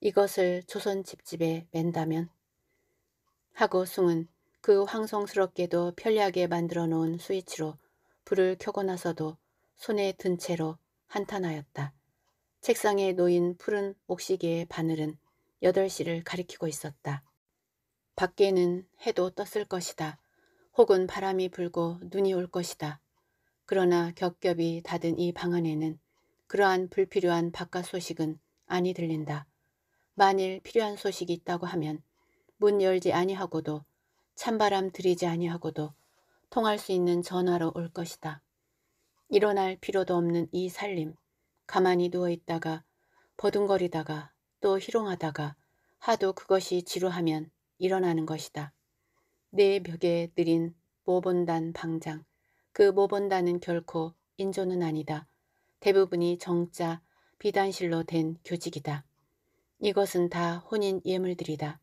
이것을 조선 집집에 맨다면 하고 숭은 그황송스럽게도 편리하게 만들어 놓은 스위치로 불을 켜고 나서도 손에 든 채로 한탄하였다. 책상에 놓인 푸른 옥시계의 바늘은 8시를 가리키고 있었다. 밖에는 해도 떴을 것이다. 혹은 바람이 불고 눈이 올 것이다. 그러나 겹겹이 닫은 이 방 안에는 그러한 불필요한 바깥 소식은 아니 들린다. 만일 필요한 소식이 있다고 하면 문 열지 아니하고도 찬바람 들이지 아니하고도 통할 수 있는 전화로 올 것이다. 일어날 필요도 없는 이 살림, 가만히 누워있다가 버둥거리다가 또 희롱하다가 하도 그것이 지루하면 일어나는 것이다. 내 벽에 들린 모본단 방장. 그 모본단은 결코 인조는 아니다. 대부분이 정자, 비단실로 된 교직이다. 이것은 다 혼인 예물들이다.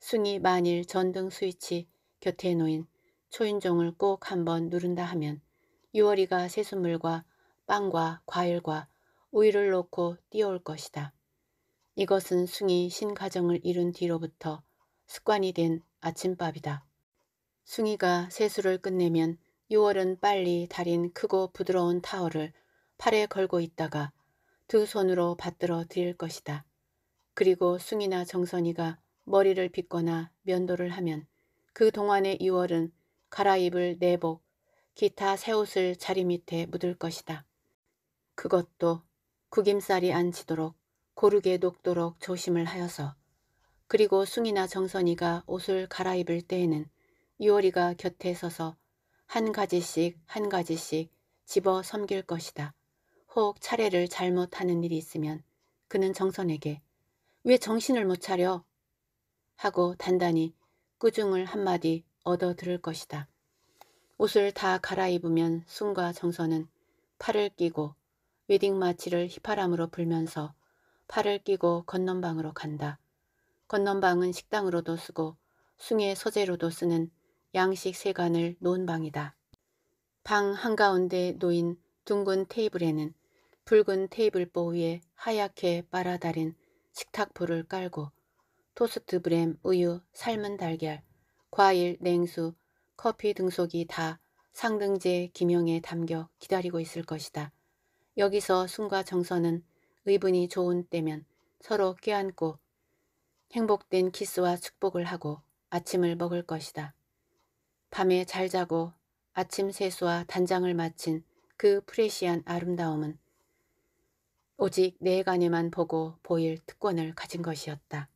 숭이 만일 전등 스위치 곁에 놓인 초인종을 꼭 한번 누른다 하면 유월이가 새순물과 빵과 과일과 우유를 놓고 뛰어올 것이다. 이것은 숭이 신가정을 이룬 뒤로부터 습관이 된 아침밥이다. 숭이가 세수를 끝내면 6월은 빨리 달인 크고 부드러운 타월을 팔에 걸고 있다가 두 손으로 받들어 드릴 것이다. 그리고 숭이나 정선이가 머리를 빗거나 면도를 하면 그 동안의 6월은 갈아입을 내복, 기타 새 옷을 자리 밑에 묻을 것이다. 그것도 구김살이 안 지도록 고르게 녹도록 조심을 하여서 그리고 숭이나 정선이가 옷을 갈아입을 때에는 유월이가 곁에 서서 한 가지씩 한 가지씩 집어 섬길 것이다. 혹 차례를 잘못하는 일이 있으면 그는 정선에게 왜 정신을 못 차려? 하고 단단히 꾸중을 한마디 얻어 들을 것이다. 옷을 다 갈아입으면 숭과 정선은 팔을 끼고 웨딩 마치를 휘파람으로 불면서 팔을 끼고 건넌방으로 간다. 건넌방은 식당으로도 쓰고 숭의 소재로도 쓰는 양식 세관을 놓은 방이다. 방 한가운데 놓인 둥근 테이블에는 붉은 테이블보 위에 하얗게 빨아다린 식탁불을 깔고 토스트 브램, 우유, 삶은 달걀, 과일, 냉수, 커피 등속이 다 상등제 기명에 담겨 기다리고 있을 것이다. 여기서 순과 정서는 의분이 좋은 때면 서로 껴안고 행복된 키스와 축복을 하고 아침을 먹을 것이다. 밤에 잘 자고 아침 세수와 단장을 마친 그 프레시한 아름다움은 오직 내간에만 보고 보일 특권을 가진 것이었다.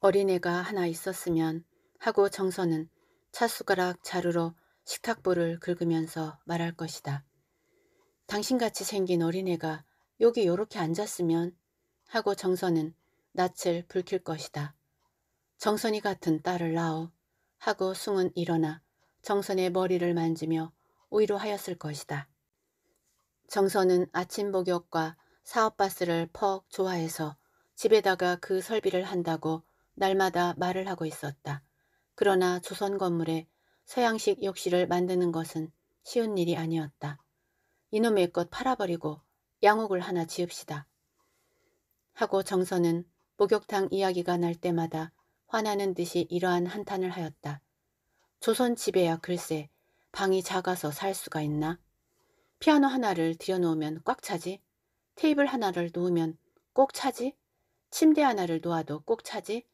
어린애가 하나 있었으면 하고 정서는 차숟가락 자루로 식탁보를 긁으면서 말할 것이다. 당신같이 생긴 어린애가 여기 요렇게 앉았으면 하고 정서는 낯을 붉힐 것이다. 정선이 같은 딸을 낳어 하고 숭은 일어나 정선의 머리를 만지며 오이로하였을 것이다. 정선은 아침 목욕과 사업바스를 퍽 좋아해서 집에다가 그 설비를 한다고 날마다 말을 하고 있었다. 그러나 조선 건물에 서양식 욕실을 만드는 것은 쉬운 일이 아니었다. 이놈의 것 팔아버리고 양옥을 하나 지읍시다. 하고 정선은 목욕탕 이야기가 날 때마다 화나는 듯이 이러한 한탄을 하였다. 조선 집에야 글쎄 방이 작아서 살 수가 있나? 피아노 하나를 들여놓으면 꽉 차지? 테이블 하나를 놓으면 꼭 차지? 침대 하나를 놓아도 꼭 차지?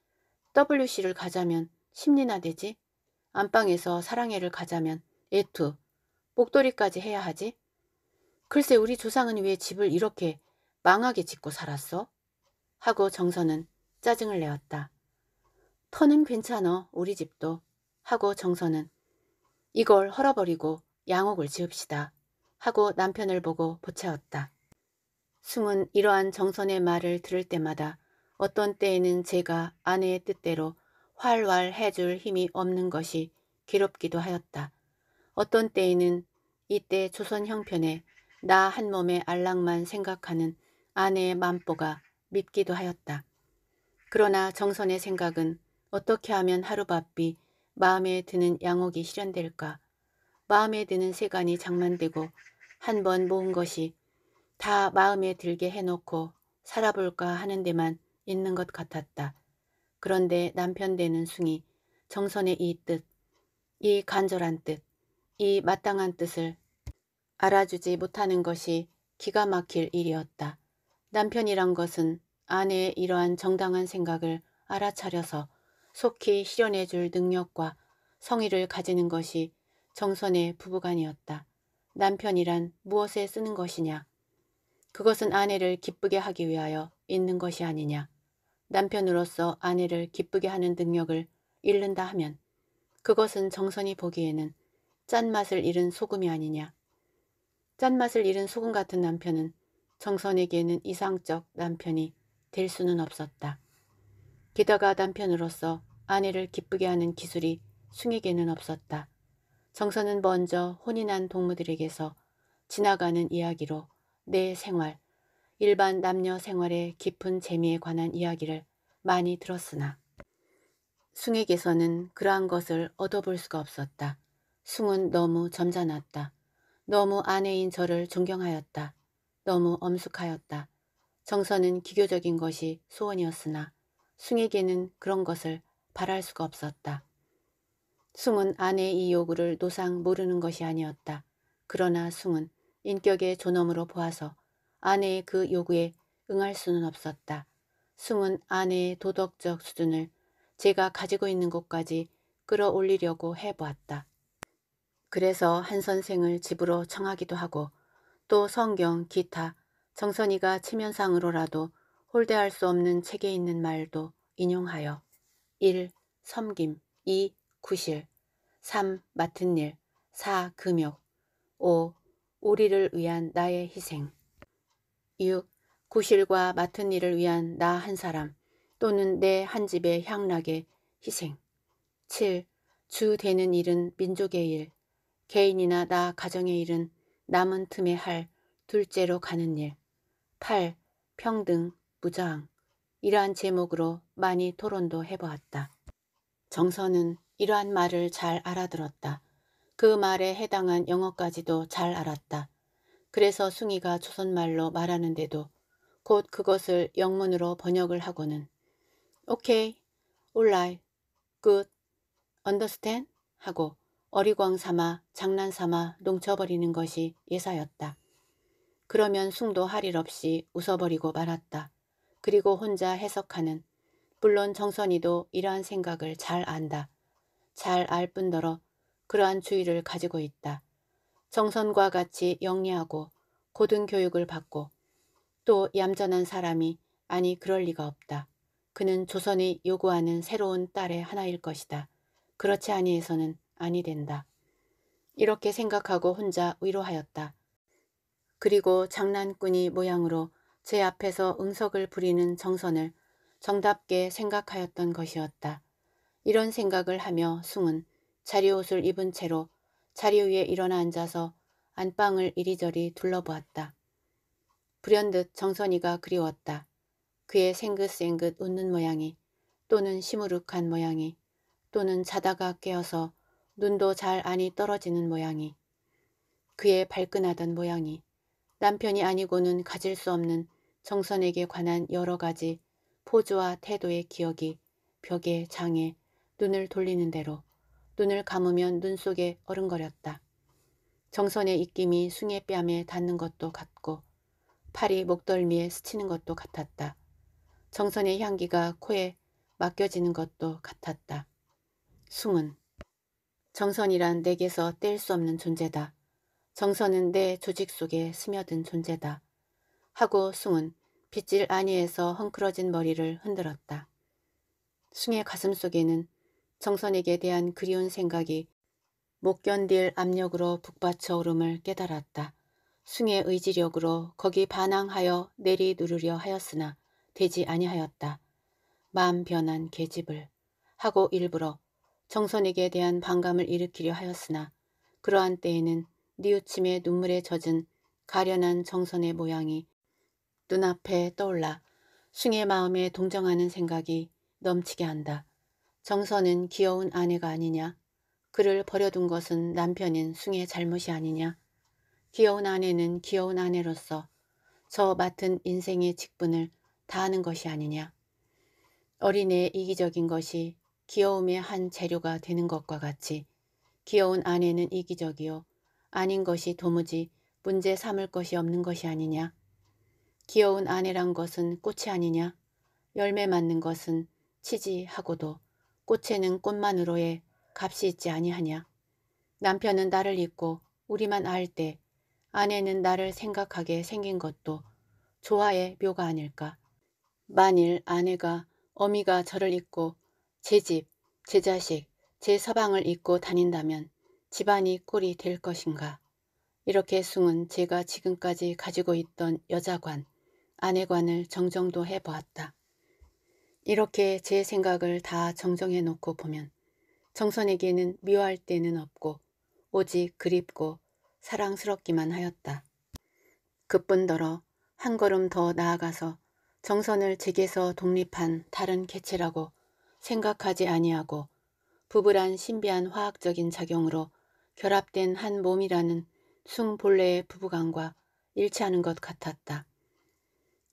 WC를 가자면 심리나 되지? 안방에서 사랑해를 가자면 애투, 목도리까지 해야 하지? 글쎄 우리 조상은 왜 집을 이렇게 망하게 짓고 살았어? 하고 정선은 짜증을 내었다. 터는 괜찮어 우리 집도 하고 정선은 이걸 헐어버리고 양옥을 지읍시다 하고 남편을 보고 보채었다. 숭은 이러한 정선의 말을 들을 때마다 어떤 때에는 제가 아내의 뜻대로 활활 해줄 힘이 없는 것이 괴롭기도 하였다. 어떤 때에는 이때 조선 형편에 나 한 몸의 안락만 생각하는 아내의 맘보가 밉기도 하였다. 그러나 정선의 생각은 어떻게 하면 하루바삐 마음에 드는 양옥이 실현될까. 마음에 드는 세간이 장만되고 한 번 모은 것이 다 마음에 들게 해놓고 살아볼까 하는 데만 있는 것 같았다. 그런데 남편 되는 숭이 정선의 이 뜻, 이 간절한 뜻, 이 마땅한 뜻을 알아주지 못하는 것이 기가 막힐 일이었다. 남편이란 것은 아내의 이러한 정당한 생각을 알아차려서 속히 실현해 줄 능력과 성의를 가지는 것이 정선의 부부간이었다. 남편이란 무엇에 쓰는 것이냐. 그것은 아내를 기쁘게 하기 위하여 있는 것이 아니냐. 남편으로서 아내를 기쁘게 하는 능력을 잃는다 하면 그것은 정선이 보기에는 짠맛을 잃은 소금이 아니냐. 짠맛을 잃은 소금 같은 남편은 정선에게는 이상적 남편이 될 수는 없었다. 게다가 남편으로서 아내를 기쁘게 하는 기술이 숭에게는 없었다. 정선은 먼저 혼이 난 동무들에게서 지나가는 이야기로 내 생활, 일반 남녀 생활의 깊은 재미에 관한 이야기를 많이 들었으나 숭에게서는 그러한 것을 얻어볼 수가 없었다. 숭은 너무 점잖았다. 너무 아내인 저를 존경하였다. 너무 엄숙하였다. 정서는 기교적인 것이 소원이었으나 숭에게는 그런 것을 바랄 수가 없었다. 숭은 아내의 이 요구를 노상 모르는 것이 아니었다. 그러나 숭은 인격의 존엄으로 보아서 아내의 그 요구에 응할 수는 없었다. 숭은 아내의 도덕적 수준을 제가 가지고 있는 곳까지 끌어올리려고 해보았다. 그래서 한 선생을 집으로 청하기도 하고 또 성경, 기타, 정선이가 치면상으로라도 홀대할 수 없는 책에 있는 말도 인용하여 1. 섬김 2. 구실 3. 맡은 일 4. 금욕 5. 우리를 위한 나의 희생 6. 구실과 맡은 일을 위한 나 한 사람 또는 내 한 집의 향락의 희생 7. 주 되는 일은 민족의 일 개인이나 나 가정의 일은 남은 틈에 할 둘째로 가는 일 탈, 평등, 무장 이러한 제목으로 많이 토론도 해보았다. 정서는 이러한 말을 잘 알아들었다. 그 말에 해당한 영어까지도 잘 알았다. 그래서 숭이가 조선말로 말하는데도 곧 그것을 영문으로 번역을 하고는 오케이, 올라이, 굿, 언더스탠 하고 어리광 삼아 장난 삼아 농쳐버리는 것이 예사였다. 그러면 숭도 할 일 없이 웃어버리고 말았다. 그리고 혼자 해석하는 물론 정선이도 이러한 생각을 잘 안다. 잘 알 뿐더러 그러한 주의를 가지고 있다. 정선과 같이 영리하고 고등교육을 받고 또 얌전한 사람이 아니 그럴 리가 없다. 그는 조선이 요구하는 새로운 딸의 하나일 것이다. 그렇지 아니해서는 아니 된다. 이렇게 생각하고 혼자 위로하였다. 그리고 장난꾼이 모양으로 제 앞에서 응석을 부리는 정선을 정답게 생각하였던 것이었다. 이런 생각을 하며 숭은 자리옷을 입은 채로 자리 위에 일어나 앉아서 안방을 이리저리 둘러보았다. 불현듯 정선이가 그리웠다. 그의 생긋생긋 웃는 모양이 또는 시무룩한 모양이 또는 자다가 깨어서 눈도 잘 안이 떨어지는 모양이 그의 발끈하던 모양이 남편이 아니고는 가질 수 없는 정선에게 관한 여러 가지 포즈와 태도의 기억이 벽에 장에 눈을 돌리는 대로 눈을 감으면 눈 속에 어른거렸다. 정선의 입김이 숭의 뺨에 닿는 것도 같고 팔이 목덜미에 스치는 것도 같았다. 정선의 향기가 코에 맡겨지는 것도 같았다. 숭은 정선이란 내게서 뗄 수 없는 존재다. 정선은 내 조직 속에 스며든 존재다. 하고 숭은 빗질 안니에서 헝클어진 머리를 흔들었다. 숭의 가슴 속에는 정선에게 대한 그리운 생각이 못 견딜 압력으로 북받쳐 오름을 깨달았다. 숭의 의지력으로 거기 반항하여 내리 누르려 하였으나 되지 아니하였다. 마음 변한 계집을 하고 일부러 정선에게 대한 반감을 일으키려 하였으나 그러한 때에는 뉘우침에 눈물에 젖은 가련한 정선의 모양이 눈앞에 떠올라 숭의 마음에 동정하는 생각이 넘치게 한다. 정선은 귀여운 아내가 아니냐. 그를 버려둔 것은 남편인 숭의 잘못이 아니냐. 귀여운 아내는 귀여운 아내로서 저 맡은 인생의 직분을 다하는 것이 아니냐. 어린애의 이기적인 것이 귀여움의 한 재료가 되는 것과 같이 귀여운 아내는 이기적이요 아닌 것이 도무지 문제 삼을 것이 없는 것이 아니냐. 귀여운 아내란 것은 꽃이 아니냐. 열매 맞는 것은 치지하고도 꽃에는 꽃만으로의 값이 있지 아니하냐. 남편은 나를 잊고 우리만 알 때 아내는 나를 생각하게 생긴 것도 조화의 묘가 아닐까. 만일 아내가 어미가 저를 잊고 제 집, 제 자식, 제 서방을 잊고 다닌다면 집안이 꼴이 될 것인가. 이렇게 숭은 제가 지금까지 가지고 있던 여자관, 아내관을 정정도 해보았다. 이렇게 제 생각을 다 정정해 놓고 보면 정선에게는 미워할 때는 없고 오직 그립고 사랑스럽기만 하였다. 그뿐더러 한 걸음 더 나아가서 정선을 제게서 독립한 다른 개체라고 생각하지 아니하고 부부란 신비한 화학적인 작용으로 결합된 한 몸이라는 숭 본래의 부부간과 일치하는 것 같았다.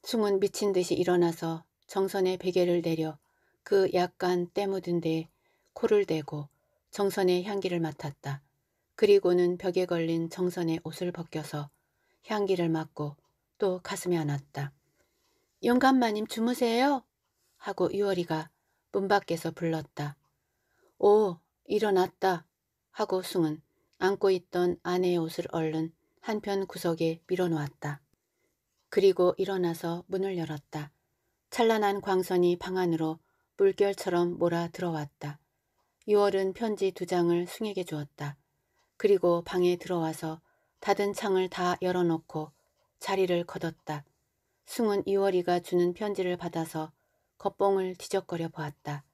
숭은 미친 듯이 일어나서 정선의 베개를 내려 그 약간 때묻은 데에 코를 대고 정선의 향기를 맡았다. 그리고는 벽에 걸린 정선의 옷을 벗겨서 향기를 맡고 또 가슴에 안았다. 영감마님 주무세요? 하고 유월이가 문 밖에서 불렀다. 오 일어났다 하고 숭은 안고 있던 아내의 옷을 얼른 한편 구석에 밀어놓았다. 그리고 일어나서 문을 열었다. 찬란한 광선이 방 안으로 물결처럼 몰아 들어왔다. 6월은 편지 두 장을 숭에게 주었다. 그리고 방에 들어와서 닫은 창을 다 열어놓고 자리를 걷었다. 숭은 6월이가 주는 편지를 받아서 겉봉을 뒤적거려 보았다.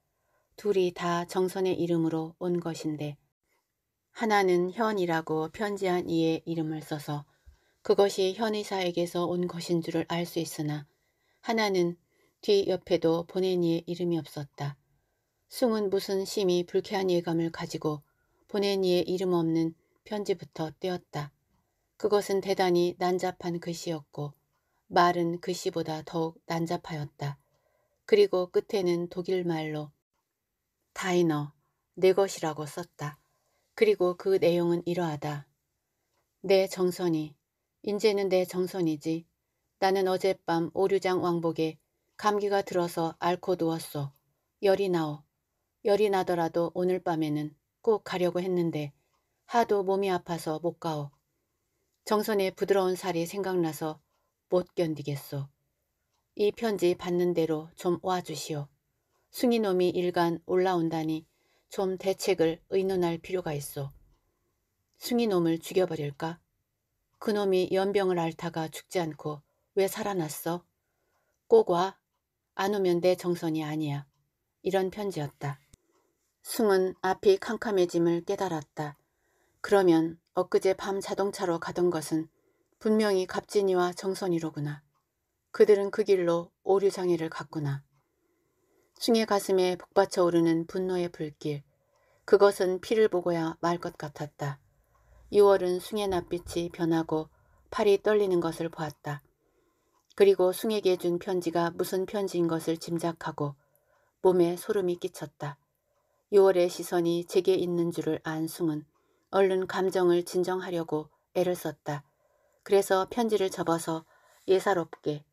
둘이 다 정선의 이름으로 온 것인데 하나는 현이라고 편지한 이의 이름을 써서 그것이 현의사에게서 온 것인 줄을 알 수 있으나 하나는 뒤 옆에도 보낸 이의 이름이 없었다. 숭은 무슨 심히 불쾌한 예감을 가지고 보낸 이의 이름 없는 편지부터 떼었다. 그것은 대단히 난잡한 글씨였고 말은 글씨보다 더욱 난잡하였다. 그리고 끝에는 독일말로 다이너, 내 것이라고 썼다. 그리고 그 내용은 이러하다. 내 정선이, 이제는 내 정선이지. 나는 어젯밤 오류장 왕복에 감기가 들어서 앓고 누웠어. 열이 나오. 열이 나더라도 오늘 밤에는 꼭 가려고 했는데 하도 몸이 아파서 못 가오. 정선의 부드러운 살이 생각나서 못 견디겠소. 이 편지 받는 대로 좀 와주시오. 숭이놈이 일간 올라온다니 좀 대책을 의논할 필요가 있어. 숭이놈을 죽여버릴까? 그놈이 연병을 앓다가 죽지 않고 왜 살아났어? 꼭 와. 안 오면 내 정선이 아니야. 이런 편지였다. 숭은 앞이 캄캄해짐을 깨달았다. 그러면 엊그제 밤 자동차로 가던 것은 분명히 갑진이와 정선이로구나. 그들은 그 길로 오류장애를 갔구나. 층의 가슴에 북받쳐 오르는 분노의 불길. 그것은 피를 보고야 말 것 같았다. 6월은 숭의 낯빛이 변하고 팔이 떨리는 것을 보았다. 그리고 숭에게 준 편지가 무슨 편지인 것을 짐작하고 몸에 소름이 끼쳤다. 6월의 시선이 제게 있는 줄을 안 숭은 얼른 감정을 진정하려고 애를 썼다. 그래서 편지를 접어서 예사롭게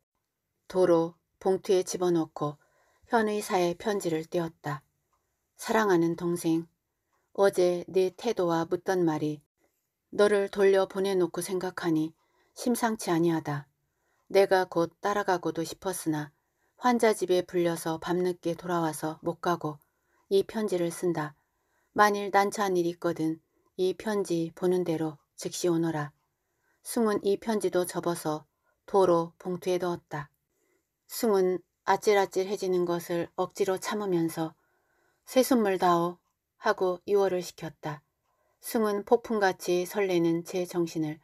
도로 봉투에 집어넣고 현의사의 편지를 띄었다. 사랑하는 동생, 어제 네 태도와 묻던 말이 너를 돌려보내놓고 생각하니 심상치 아니하다. 내가 곧 따라가고도 싶었으나 환자 집에 불려서 밤늦게 돌아와서 못 가고 이 편지를 쓴다. 만일 난처한 일이 있거든 이 편지 보는 대로 즉시 오너라. 승은 이 편지도 접어서 도로 봉투에 넣었다. 승은 아찔아찔해지는 것을 억지로 참으면서 새순물 다오 하고 유월을 시켰다. 숭은 폭풍같이 설레는 제 정신을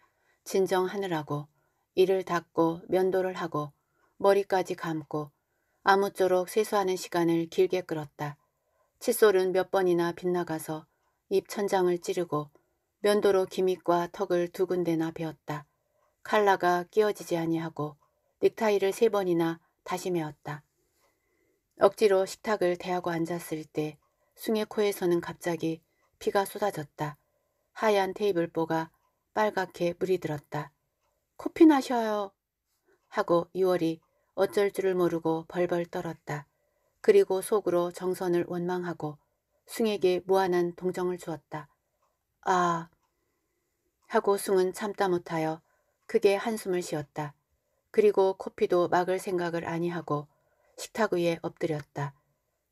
진정하느라고 이를 닦고 면도를 하고 머리까지 감고 아무쪼록 세수하는 시간을 길게 끌었다. 칫솔은 몇 번이나 빗나가서 입 천장을 찌르고 면도로 기믹과 턱을 두 군데나 베었다. 칼라가 끼어지지 아니하고 넥타이를 세 번이나 다시메었다 억지로 식탁을 대하고 앉았을 때 숭의 코에서는 갑자기 피가 쏟아졌다. 하얀 테이블보가 빨갛게 물이 들었다. 코피 나셔요. 하고 유월이 어쩔 줄을 모르고 벌벌 떨었다. 그리고 속으로 정선을 원망하고 숭에게 무한한 동정을 주었다. 아! 하고 숭은 참다 못하여 크게 한숨을 쉬었다. 그리고 코피도 막을 생각을 아니하고 식탁 위에 엎드렸다.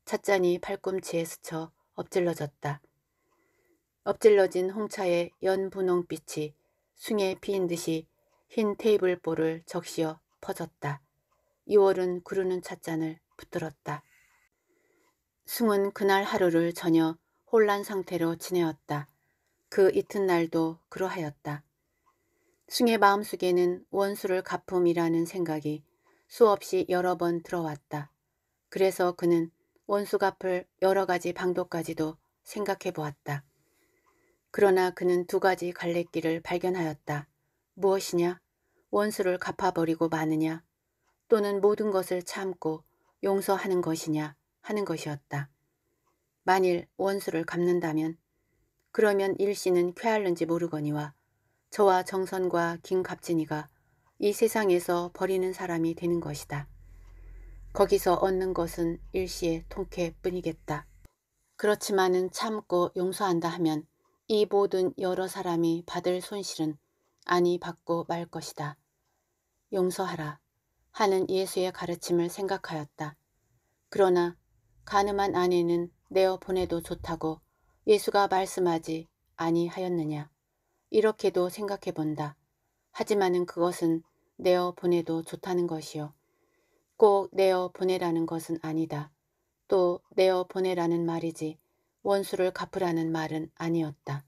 찻잔이 팔꿈치에 스쳐 엎질러졌다. 엎질러진 홍차의 연분홍빛이 숭에 피인 듯이 흰 테이블보를 적시어 퍼졌다. 2월은 구르는 찻잔을 붙들었다. 숭은 그날 하루를 전혀 혼란 상태로 지내었다. 그 이튿날도 그러하였다. 승의 마음속에는 원수를 갚음이라는 생각이 수없이 여러 번 들어왔다. 그래서 그는 원수 갚을 여러 가지 방도까지도 생각해 보았다. 그러나 그는 두 가지 갈래길을 발견하였다. 무엇이냐? 원수를 갚아버리고 마느냐? 또는 모든 것을 참고 용서하는 것이냐 하는 것이었다. 만일 원수를 갚는다면 그러면 일시는 쾌할는지 모르거니와 저와 정선과 김갑진이가 이 세상에서 버리는 사람이 되는 것이다. 거기서 얻는 것은 일시의 통쾌뿐이겠다. 그렇지만은 참고 용서한다 하면 이 모든 여러 사람이 받을 손실은 아니 받고 말 것이다. 용서하라 하는 예수의 가르침을 생각하였다. 그러나 가늠한 아내는 내어 보내도 좋다고 예수가 말씀하지 아니하였느냐. 이렇게도 생각해본다. 하지만은 그것은 내어 보내도 좋다는 것이요. 꼭 내어 보내라는 것은 아니다. 또 내어 보내라는 말이지 원수를 갚으라는 말은 아니었다.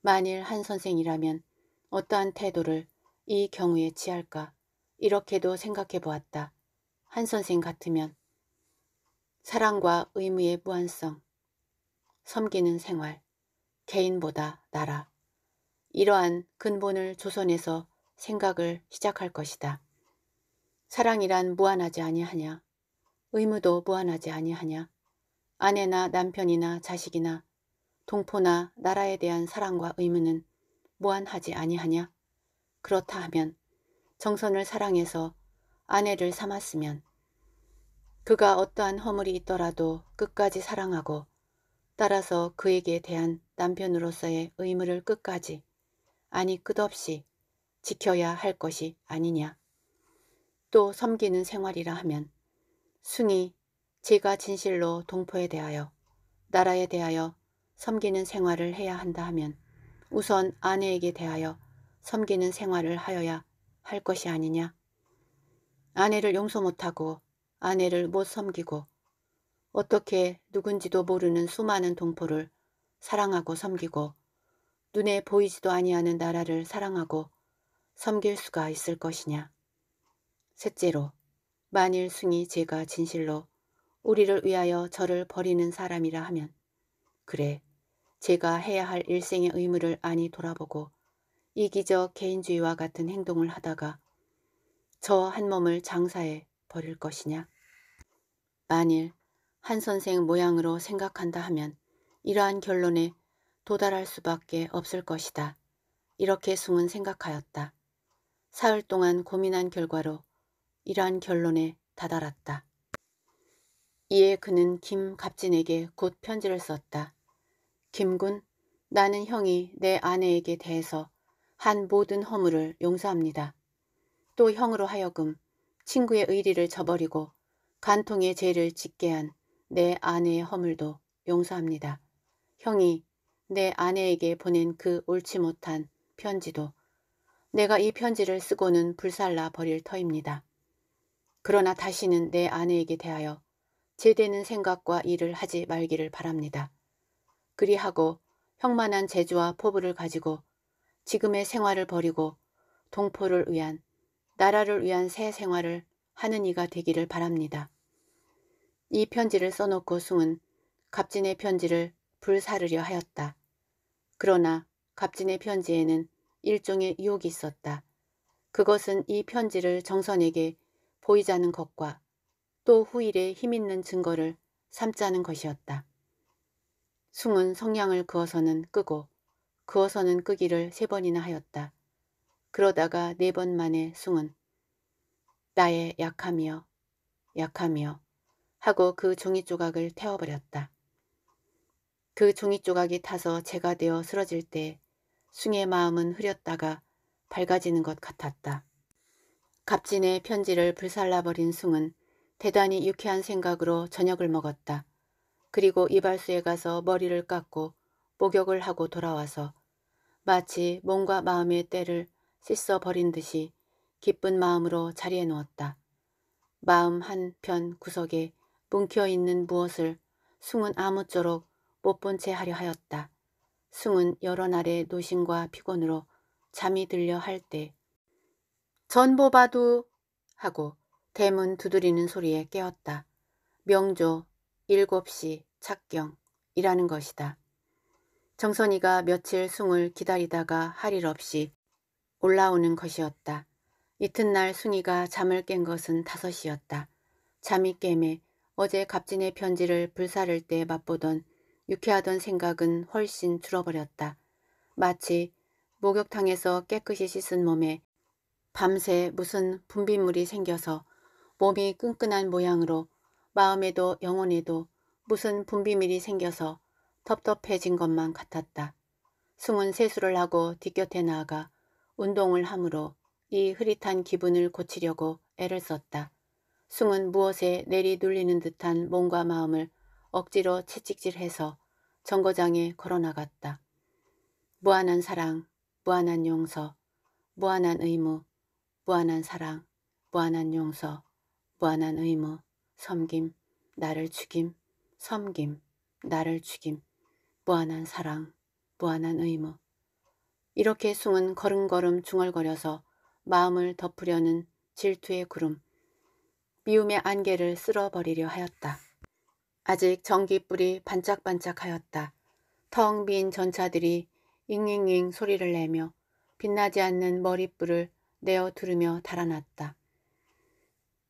만일 한 선생이라면 어떠한 태도를 이 경우에 취할까 이렇게도 생각해 보았다. 한 선생 같으면 사랑과 의무의 무한성, 섬기는 생활, 개인보다 나라, 이러한 근본을 조선에서 생각을 시작할 것이다. 사랑이란 무한하지 아니하냐. 의무도 무한하지 아니하냐. 아내나 남편이나 자식이나 동포나 나라에 대한 사랑과 의무는 무한하지 아니하냐. 그렇다 하면 정선을 사랑해서 아내를 삼았으면 그가 어떠한 허물이 있더라도 끝까지 사랑하고 따라서 그에게 대한 남편으로서의 의무를 끝까지 아니 끝없이 지켜야 할 것이 아니냐. 또 섬기는 생활이라 하면 숭이 제가 진실로 동포에 대하여 나라에 대하여 섬기는 생활을 해야 한다 하면 우선 아내에게 대하여 섬기는 생활을 하여야 할 것이 아니냐. 아내를 용서 못하고 아내를 못 섬기고 어떻게 누군지도 모르는 수많은 동포를 사랑하고 섬기고 눈에 보이지도 아니하는 나라를 사랑하고 섬길 수가 있을 것이냐. 셋째로 만일 숭이 제가 진실로 우리를 위하여 저를 버리는 사람이라 하면 그래 제가 해야 할 일생의 의무를 아니 돌아보고 이기적 개인주의와 같은 행동을 하다가 저 한 몸을 장사해 버릴 것이냐. 만일 한 선생 모양으로 생각한다 하면 이러한 결론에 도달할 수밖에 없을 것이다. 이렇게 숭은 생각하였다. 사흘 동안 고민한 결과로 이러한 결론에 다다랐다. 이에 그는 김갑진에게 곧 편지를 썼다. 김군, 나는 형이 내 아내에게 대해서 한 모든 허물을 용서합니다. 또 형으로 하여금 친구의 의리를 저버리고 간통의 죄를 짓게 한 내 아내의 허물도 용서합니다. 형이 내 아내에게 보낸 그 옳지 못한 편지도 내가 이 편지를 쓰고는 불살라 버릴 터입니다. 그러나 다시는 내 아내에게 대하여 제대는 생각과 일을 하지 말기를 바랍니다. 그리하고 형만한 재주와 포부를 가지고 지금의 생활을 버리고 동포를 위한 나라를 위한 새 생활을 하는 이가 되기를 바랍니다. 이 편지를 써놓고 숭은 갑진의 편지를 불사르려 하였다. 그러나 갑진의 편지에는 일종의 유혹이 있었다. 그것은 이 편지를 정선에게 보이자는 것과 또 후일에 힘있는 증거를 삼자는 것이었다. 숭은 성냥을 그어서는 끄고 그어서는 끄기를 세 번이나 하였다. 그러다가 네 번 만에 숭은 나의 약함이여 약함이여 하고 그 종이 조각을 태워버렸다. 그 종이 조각이 타서 재가 되어 쓰러질 때 숭의 마음은 흐렸다가 밝아지는 것 같았다. 갑진의 편지를 불살라버린 숭은 대단히 유쾌한 생각으로 저녁을 먹었다. 그리고 이발소에 가서 머리를 깎고 목욕을 하고 돌아와서 마치 몸과 마음의 때를 씻어버린 듯이 기쁜 마음으로 자리에 누웠다. 마음 한 편 구석에 뭉켜있는 무엇을 숭은 아무쪼록 못본채 하려 하였다. 숭은 여러 날의 노신과 피곤으로 잠이 들려 할 때 전보바두 뭐 하고 대문 두드리는 소리에 깨었다. 명조 7시 착경이라는 것이다. 정선이가 며칠 숭을 기다리다가 할 일 없이 올라오는 것이었다. 이튿날 숭이가 잠을 깬 것은 5시였다. 잠이 깨매 어제 갑진의 편지를 불사를 때 맛보던 유쾌하던 생각은 훨씬 줄어버렸다. 마치 목욕탕에서 깨끗이 씻은 몸에 밤새 무슨 분비물이 생겨서 몸이 끈끈한 모양으로 마음에도 영혼에도 무슨 분비물이 생겨서 텁텁해진 것만 같았다. 숨은 세수를 하고 뒤곁에 나아가 운동을 하므로 이 흐릿한 기분을 고치려고 애를 썼다. 숨은 무엇에 내리 눌리는 듯한 몸과 마음을 억지로 채찍질해서 정거장에 걸어나갔다. 무한한 사랑, 무한한 용서, 무한한 의무, 무한한 사랑, 무한한 용서, 무한한 의무, 섬김, 나를 죽임, 섬김, 나를 죽임, 무한한 사랑, 무한한 의무. 이렇게 숭은 걸음걸음 중얼거려서 마음을 덮으려는 질투의 구름, 미움의 안개를 쓸어버리려 하였다. 아직 전기불이 반짝반짝하였다. 텅 빈 전차들이 잉잉잉 소리를 내며 빛나지 않는 머리불을 내어 두르며 달아났다.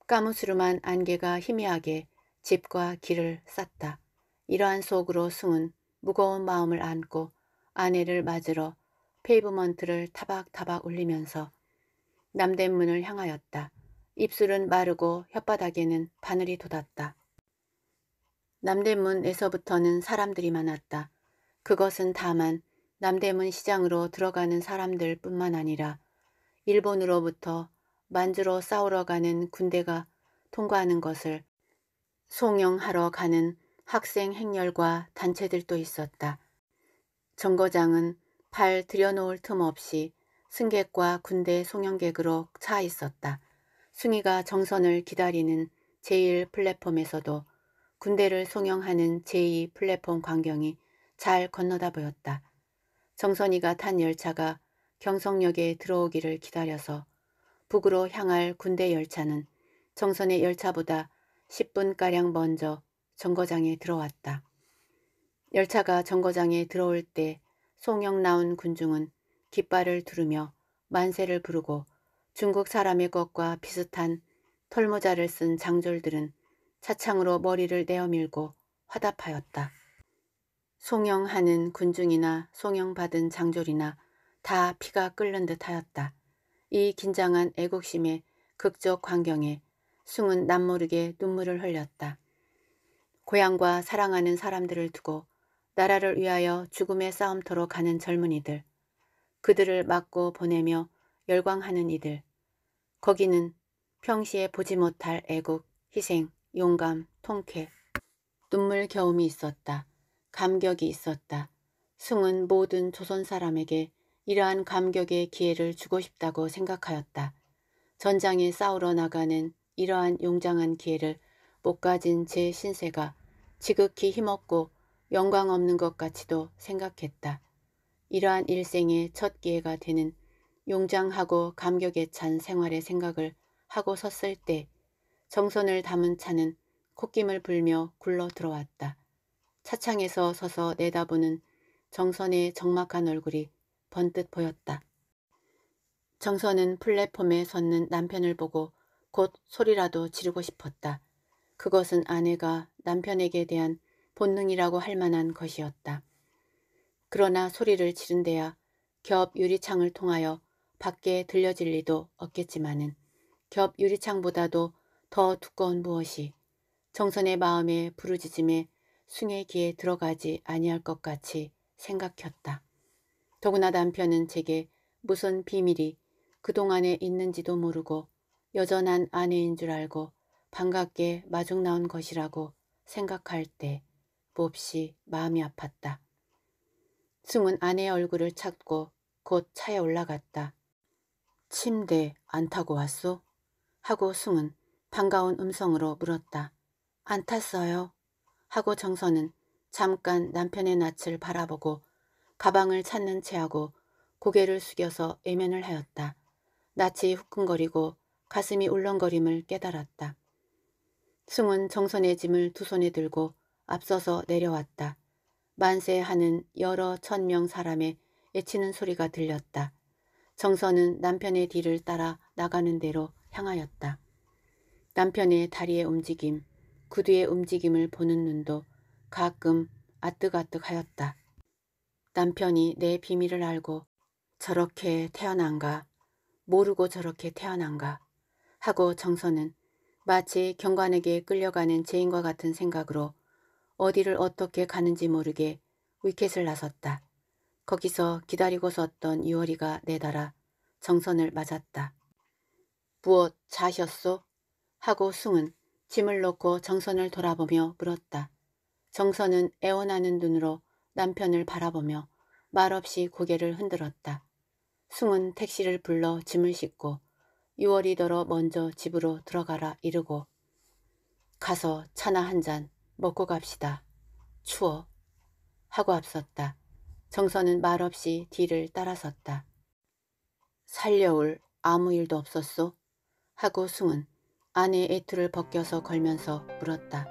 까무스름한 안개가 희미하게 집과 길을 쌌다. 이러한 속으로 숨은 무거운 마음을 안고 아내를 맞으러 페이브먼트를 타박타박 울리면서 남대문을 향하였다. 입술은 마르고 혓바닥에는 바늘이 돋았다. 남대문에서부터는 사람들이 많았다. 그것은 다만 남대문 시장으로 들어가는 사람들 뿐만 아니라 일본으로부터 만주로 싸우러 가는 군대가 통과하는 것을 송영하러 가는 학생 행렬과 단체들도 있었다. 정거장은 발 들여놓을 틈 없이 승객과 군대 송영객으로 차 있었다. 승희가 정선을 기다리는 제1 플랫폼에서도 군대를 송영하는 제2 플랫폼 광경이 잘 건너다 보였다. 정선이가 탄 열차가 경성역에 들어오기를 기다려서 북으로 향할 군대 열차는 정선의 열차보다 10분가량 먼저 정거장에 들어왔다. 열차가 정거장에 들어올 때 송영 나온 군중은 깃발을 두르며 만세를 부르고 중국 사람의 것과 비슷한 털모자를 쓴 장졸들은 차창으로 머리를 내어밀고 화답하였다. 송영하는 군중이나 송영받은 장졸이나 다 피가 끓는 듯하였다. 이 긴장한 애국심에 극적 광경에 숭은 남모르게 눈물을 흘렸다. 고향과 사랑하는 사람들을 두고 나라를 위하여 죽음의 싸움터로 가는 젊은이들, 그들을 맞고 보내며 열광하는 이들, 거기는 평시에 보지 못할 애국, 희생, 용감, 통쾌. 눈물 겨움이 있었다. 감격이 있었다. 승은 모든 조선 사람에게 이러한 감격의 기회를 주고 싶다고 생각하였다. 전장에 싸우러 나가는 이러한 용장한 기회를 못 가진 제 신세가 지극히 힘없고 영광 없는 것 같이도 생각했다. 이러한 일생의 첫 기회가 되는 용장하고 감격에 찬 생활의 생각을 하고 섰을 때 정선을 담은 차는 콧김을 불며 굴러 들어왔다. 차창에서 서서 내다보는 정선의 적막한 얼굴이 번뜻 보였다. 정선은 플랫폼에 섰는 남편을 보고 곧 소리라도 지르고 싶었다. 그것은 아내가 남편에게 대한 본능이라고 할 만한 것이었다. 그러나 소리를 지른 데야 겹 유리창을 통하여 밖에 들려질 리도 없겠지만은 겹 유리창보다도 더 두꺼운 무엇이 정선의 마음에 부르짖음에 숭의 귀에 들어가지 아니할 것 같이 생각했다. 더구나 남편은 제게 무슨 비밀이 그동안에 있는지도 모르고 여전한 아내인 줄 알고 반갑게 마중 나온 것이라고 생각할 때 몹시 마음이 아팠다. 승은 아내의 얼굴을 찾고 곧 차에 올라갔다. 침대 안 타고 왔소? 하고 승은 반가운 음성으로 물었다. 안 탔어요. 하고 정선은 잠깐 남편의 낯을 바라보고 가방을 찾는 체하고 고개를 숙여서 애면을 하였다. 낯이 후끈거리고 가슴이 울렁거림을 깨달았다. 승은 정선의 짐을 두 손에 들고 앞서서 내려왔다. 만세하는 여러 천명 사람의 애치는 소리가 들렸다. 정선은 남편의 뒤를 따라 나가는 대로 향하였다. 남편의 다리의 움직임, 구두의 움직임을 보는 눈도 가끔 아뜩아뜩하였다. 남편이 내 비밀을 알고 저렇게 태어난가 모르고 저렇게 태어난가 하고 정선은 마치 경관에게 끌려가는 제인과 같은 생각으로 어디를 어떻게 가는지 모르게 위켓을 나섰다. 거기서 기다리고 섰던 유월이가 내달아 정선을 맞았다. 무엇 자셨소? 하고 숭은 짐을 놓고 정선을 돌아보며 물었다. 정선은 애원하는 눈으로 남편을 바라보며 말없이 고개를 흔들었다. 숭은 택시를 불러 짐을 싣고 6월이더러 먼저 집으로 들어가라 이르고 가서 차나 한 잔 먹고 갑시다. 추워. 하고 앞섰다. 정선은 말없이 뒤를 따라섰다. 살려올 아무 일도 없었소? 하고 숭은 아내의 애투를 벗겨서 걸면서 물었다.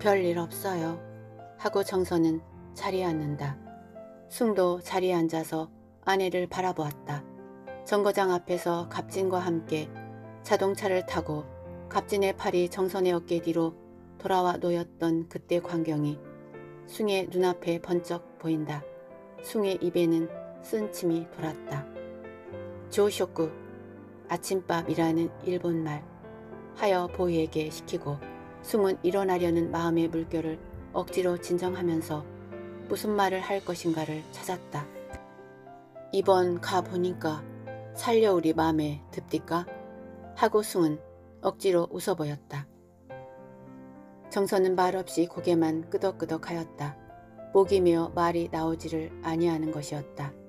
별일 없어요. 하고 정선은 자리에 앉는다. 숭도 자리에 앉아서 아내를 바라보았다. 정거장 앞에서 갑진과 함께 자동차를 타고 갑진의 팔이 정선의 어깨 뒤로 돌아와 놓였던 그때 광경이 숭의 눈앞에 번쩍 보인다. 숭의 입에는 쓴 침이 돌았다. 조쇼쿠 아침밥이라는 일본말 하여 보이에게 시키고 숨은 일어나려는 마음의 물결을 억지로 진정하면서 무슨 말을 할 것인가를 찾았다. 이번 가보니까 살려우리 마음에 듭디까? 하고 숭은 억지로 웃어 보였다. 정선은 말없이 고개만 끄덕끄덕 하였다. 목이 메어 말이 나오지를 아니하는 것이었다.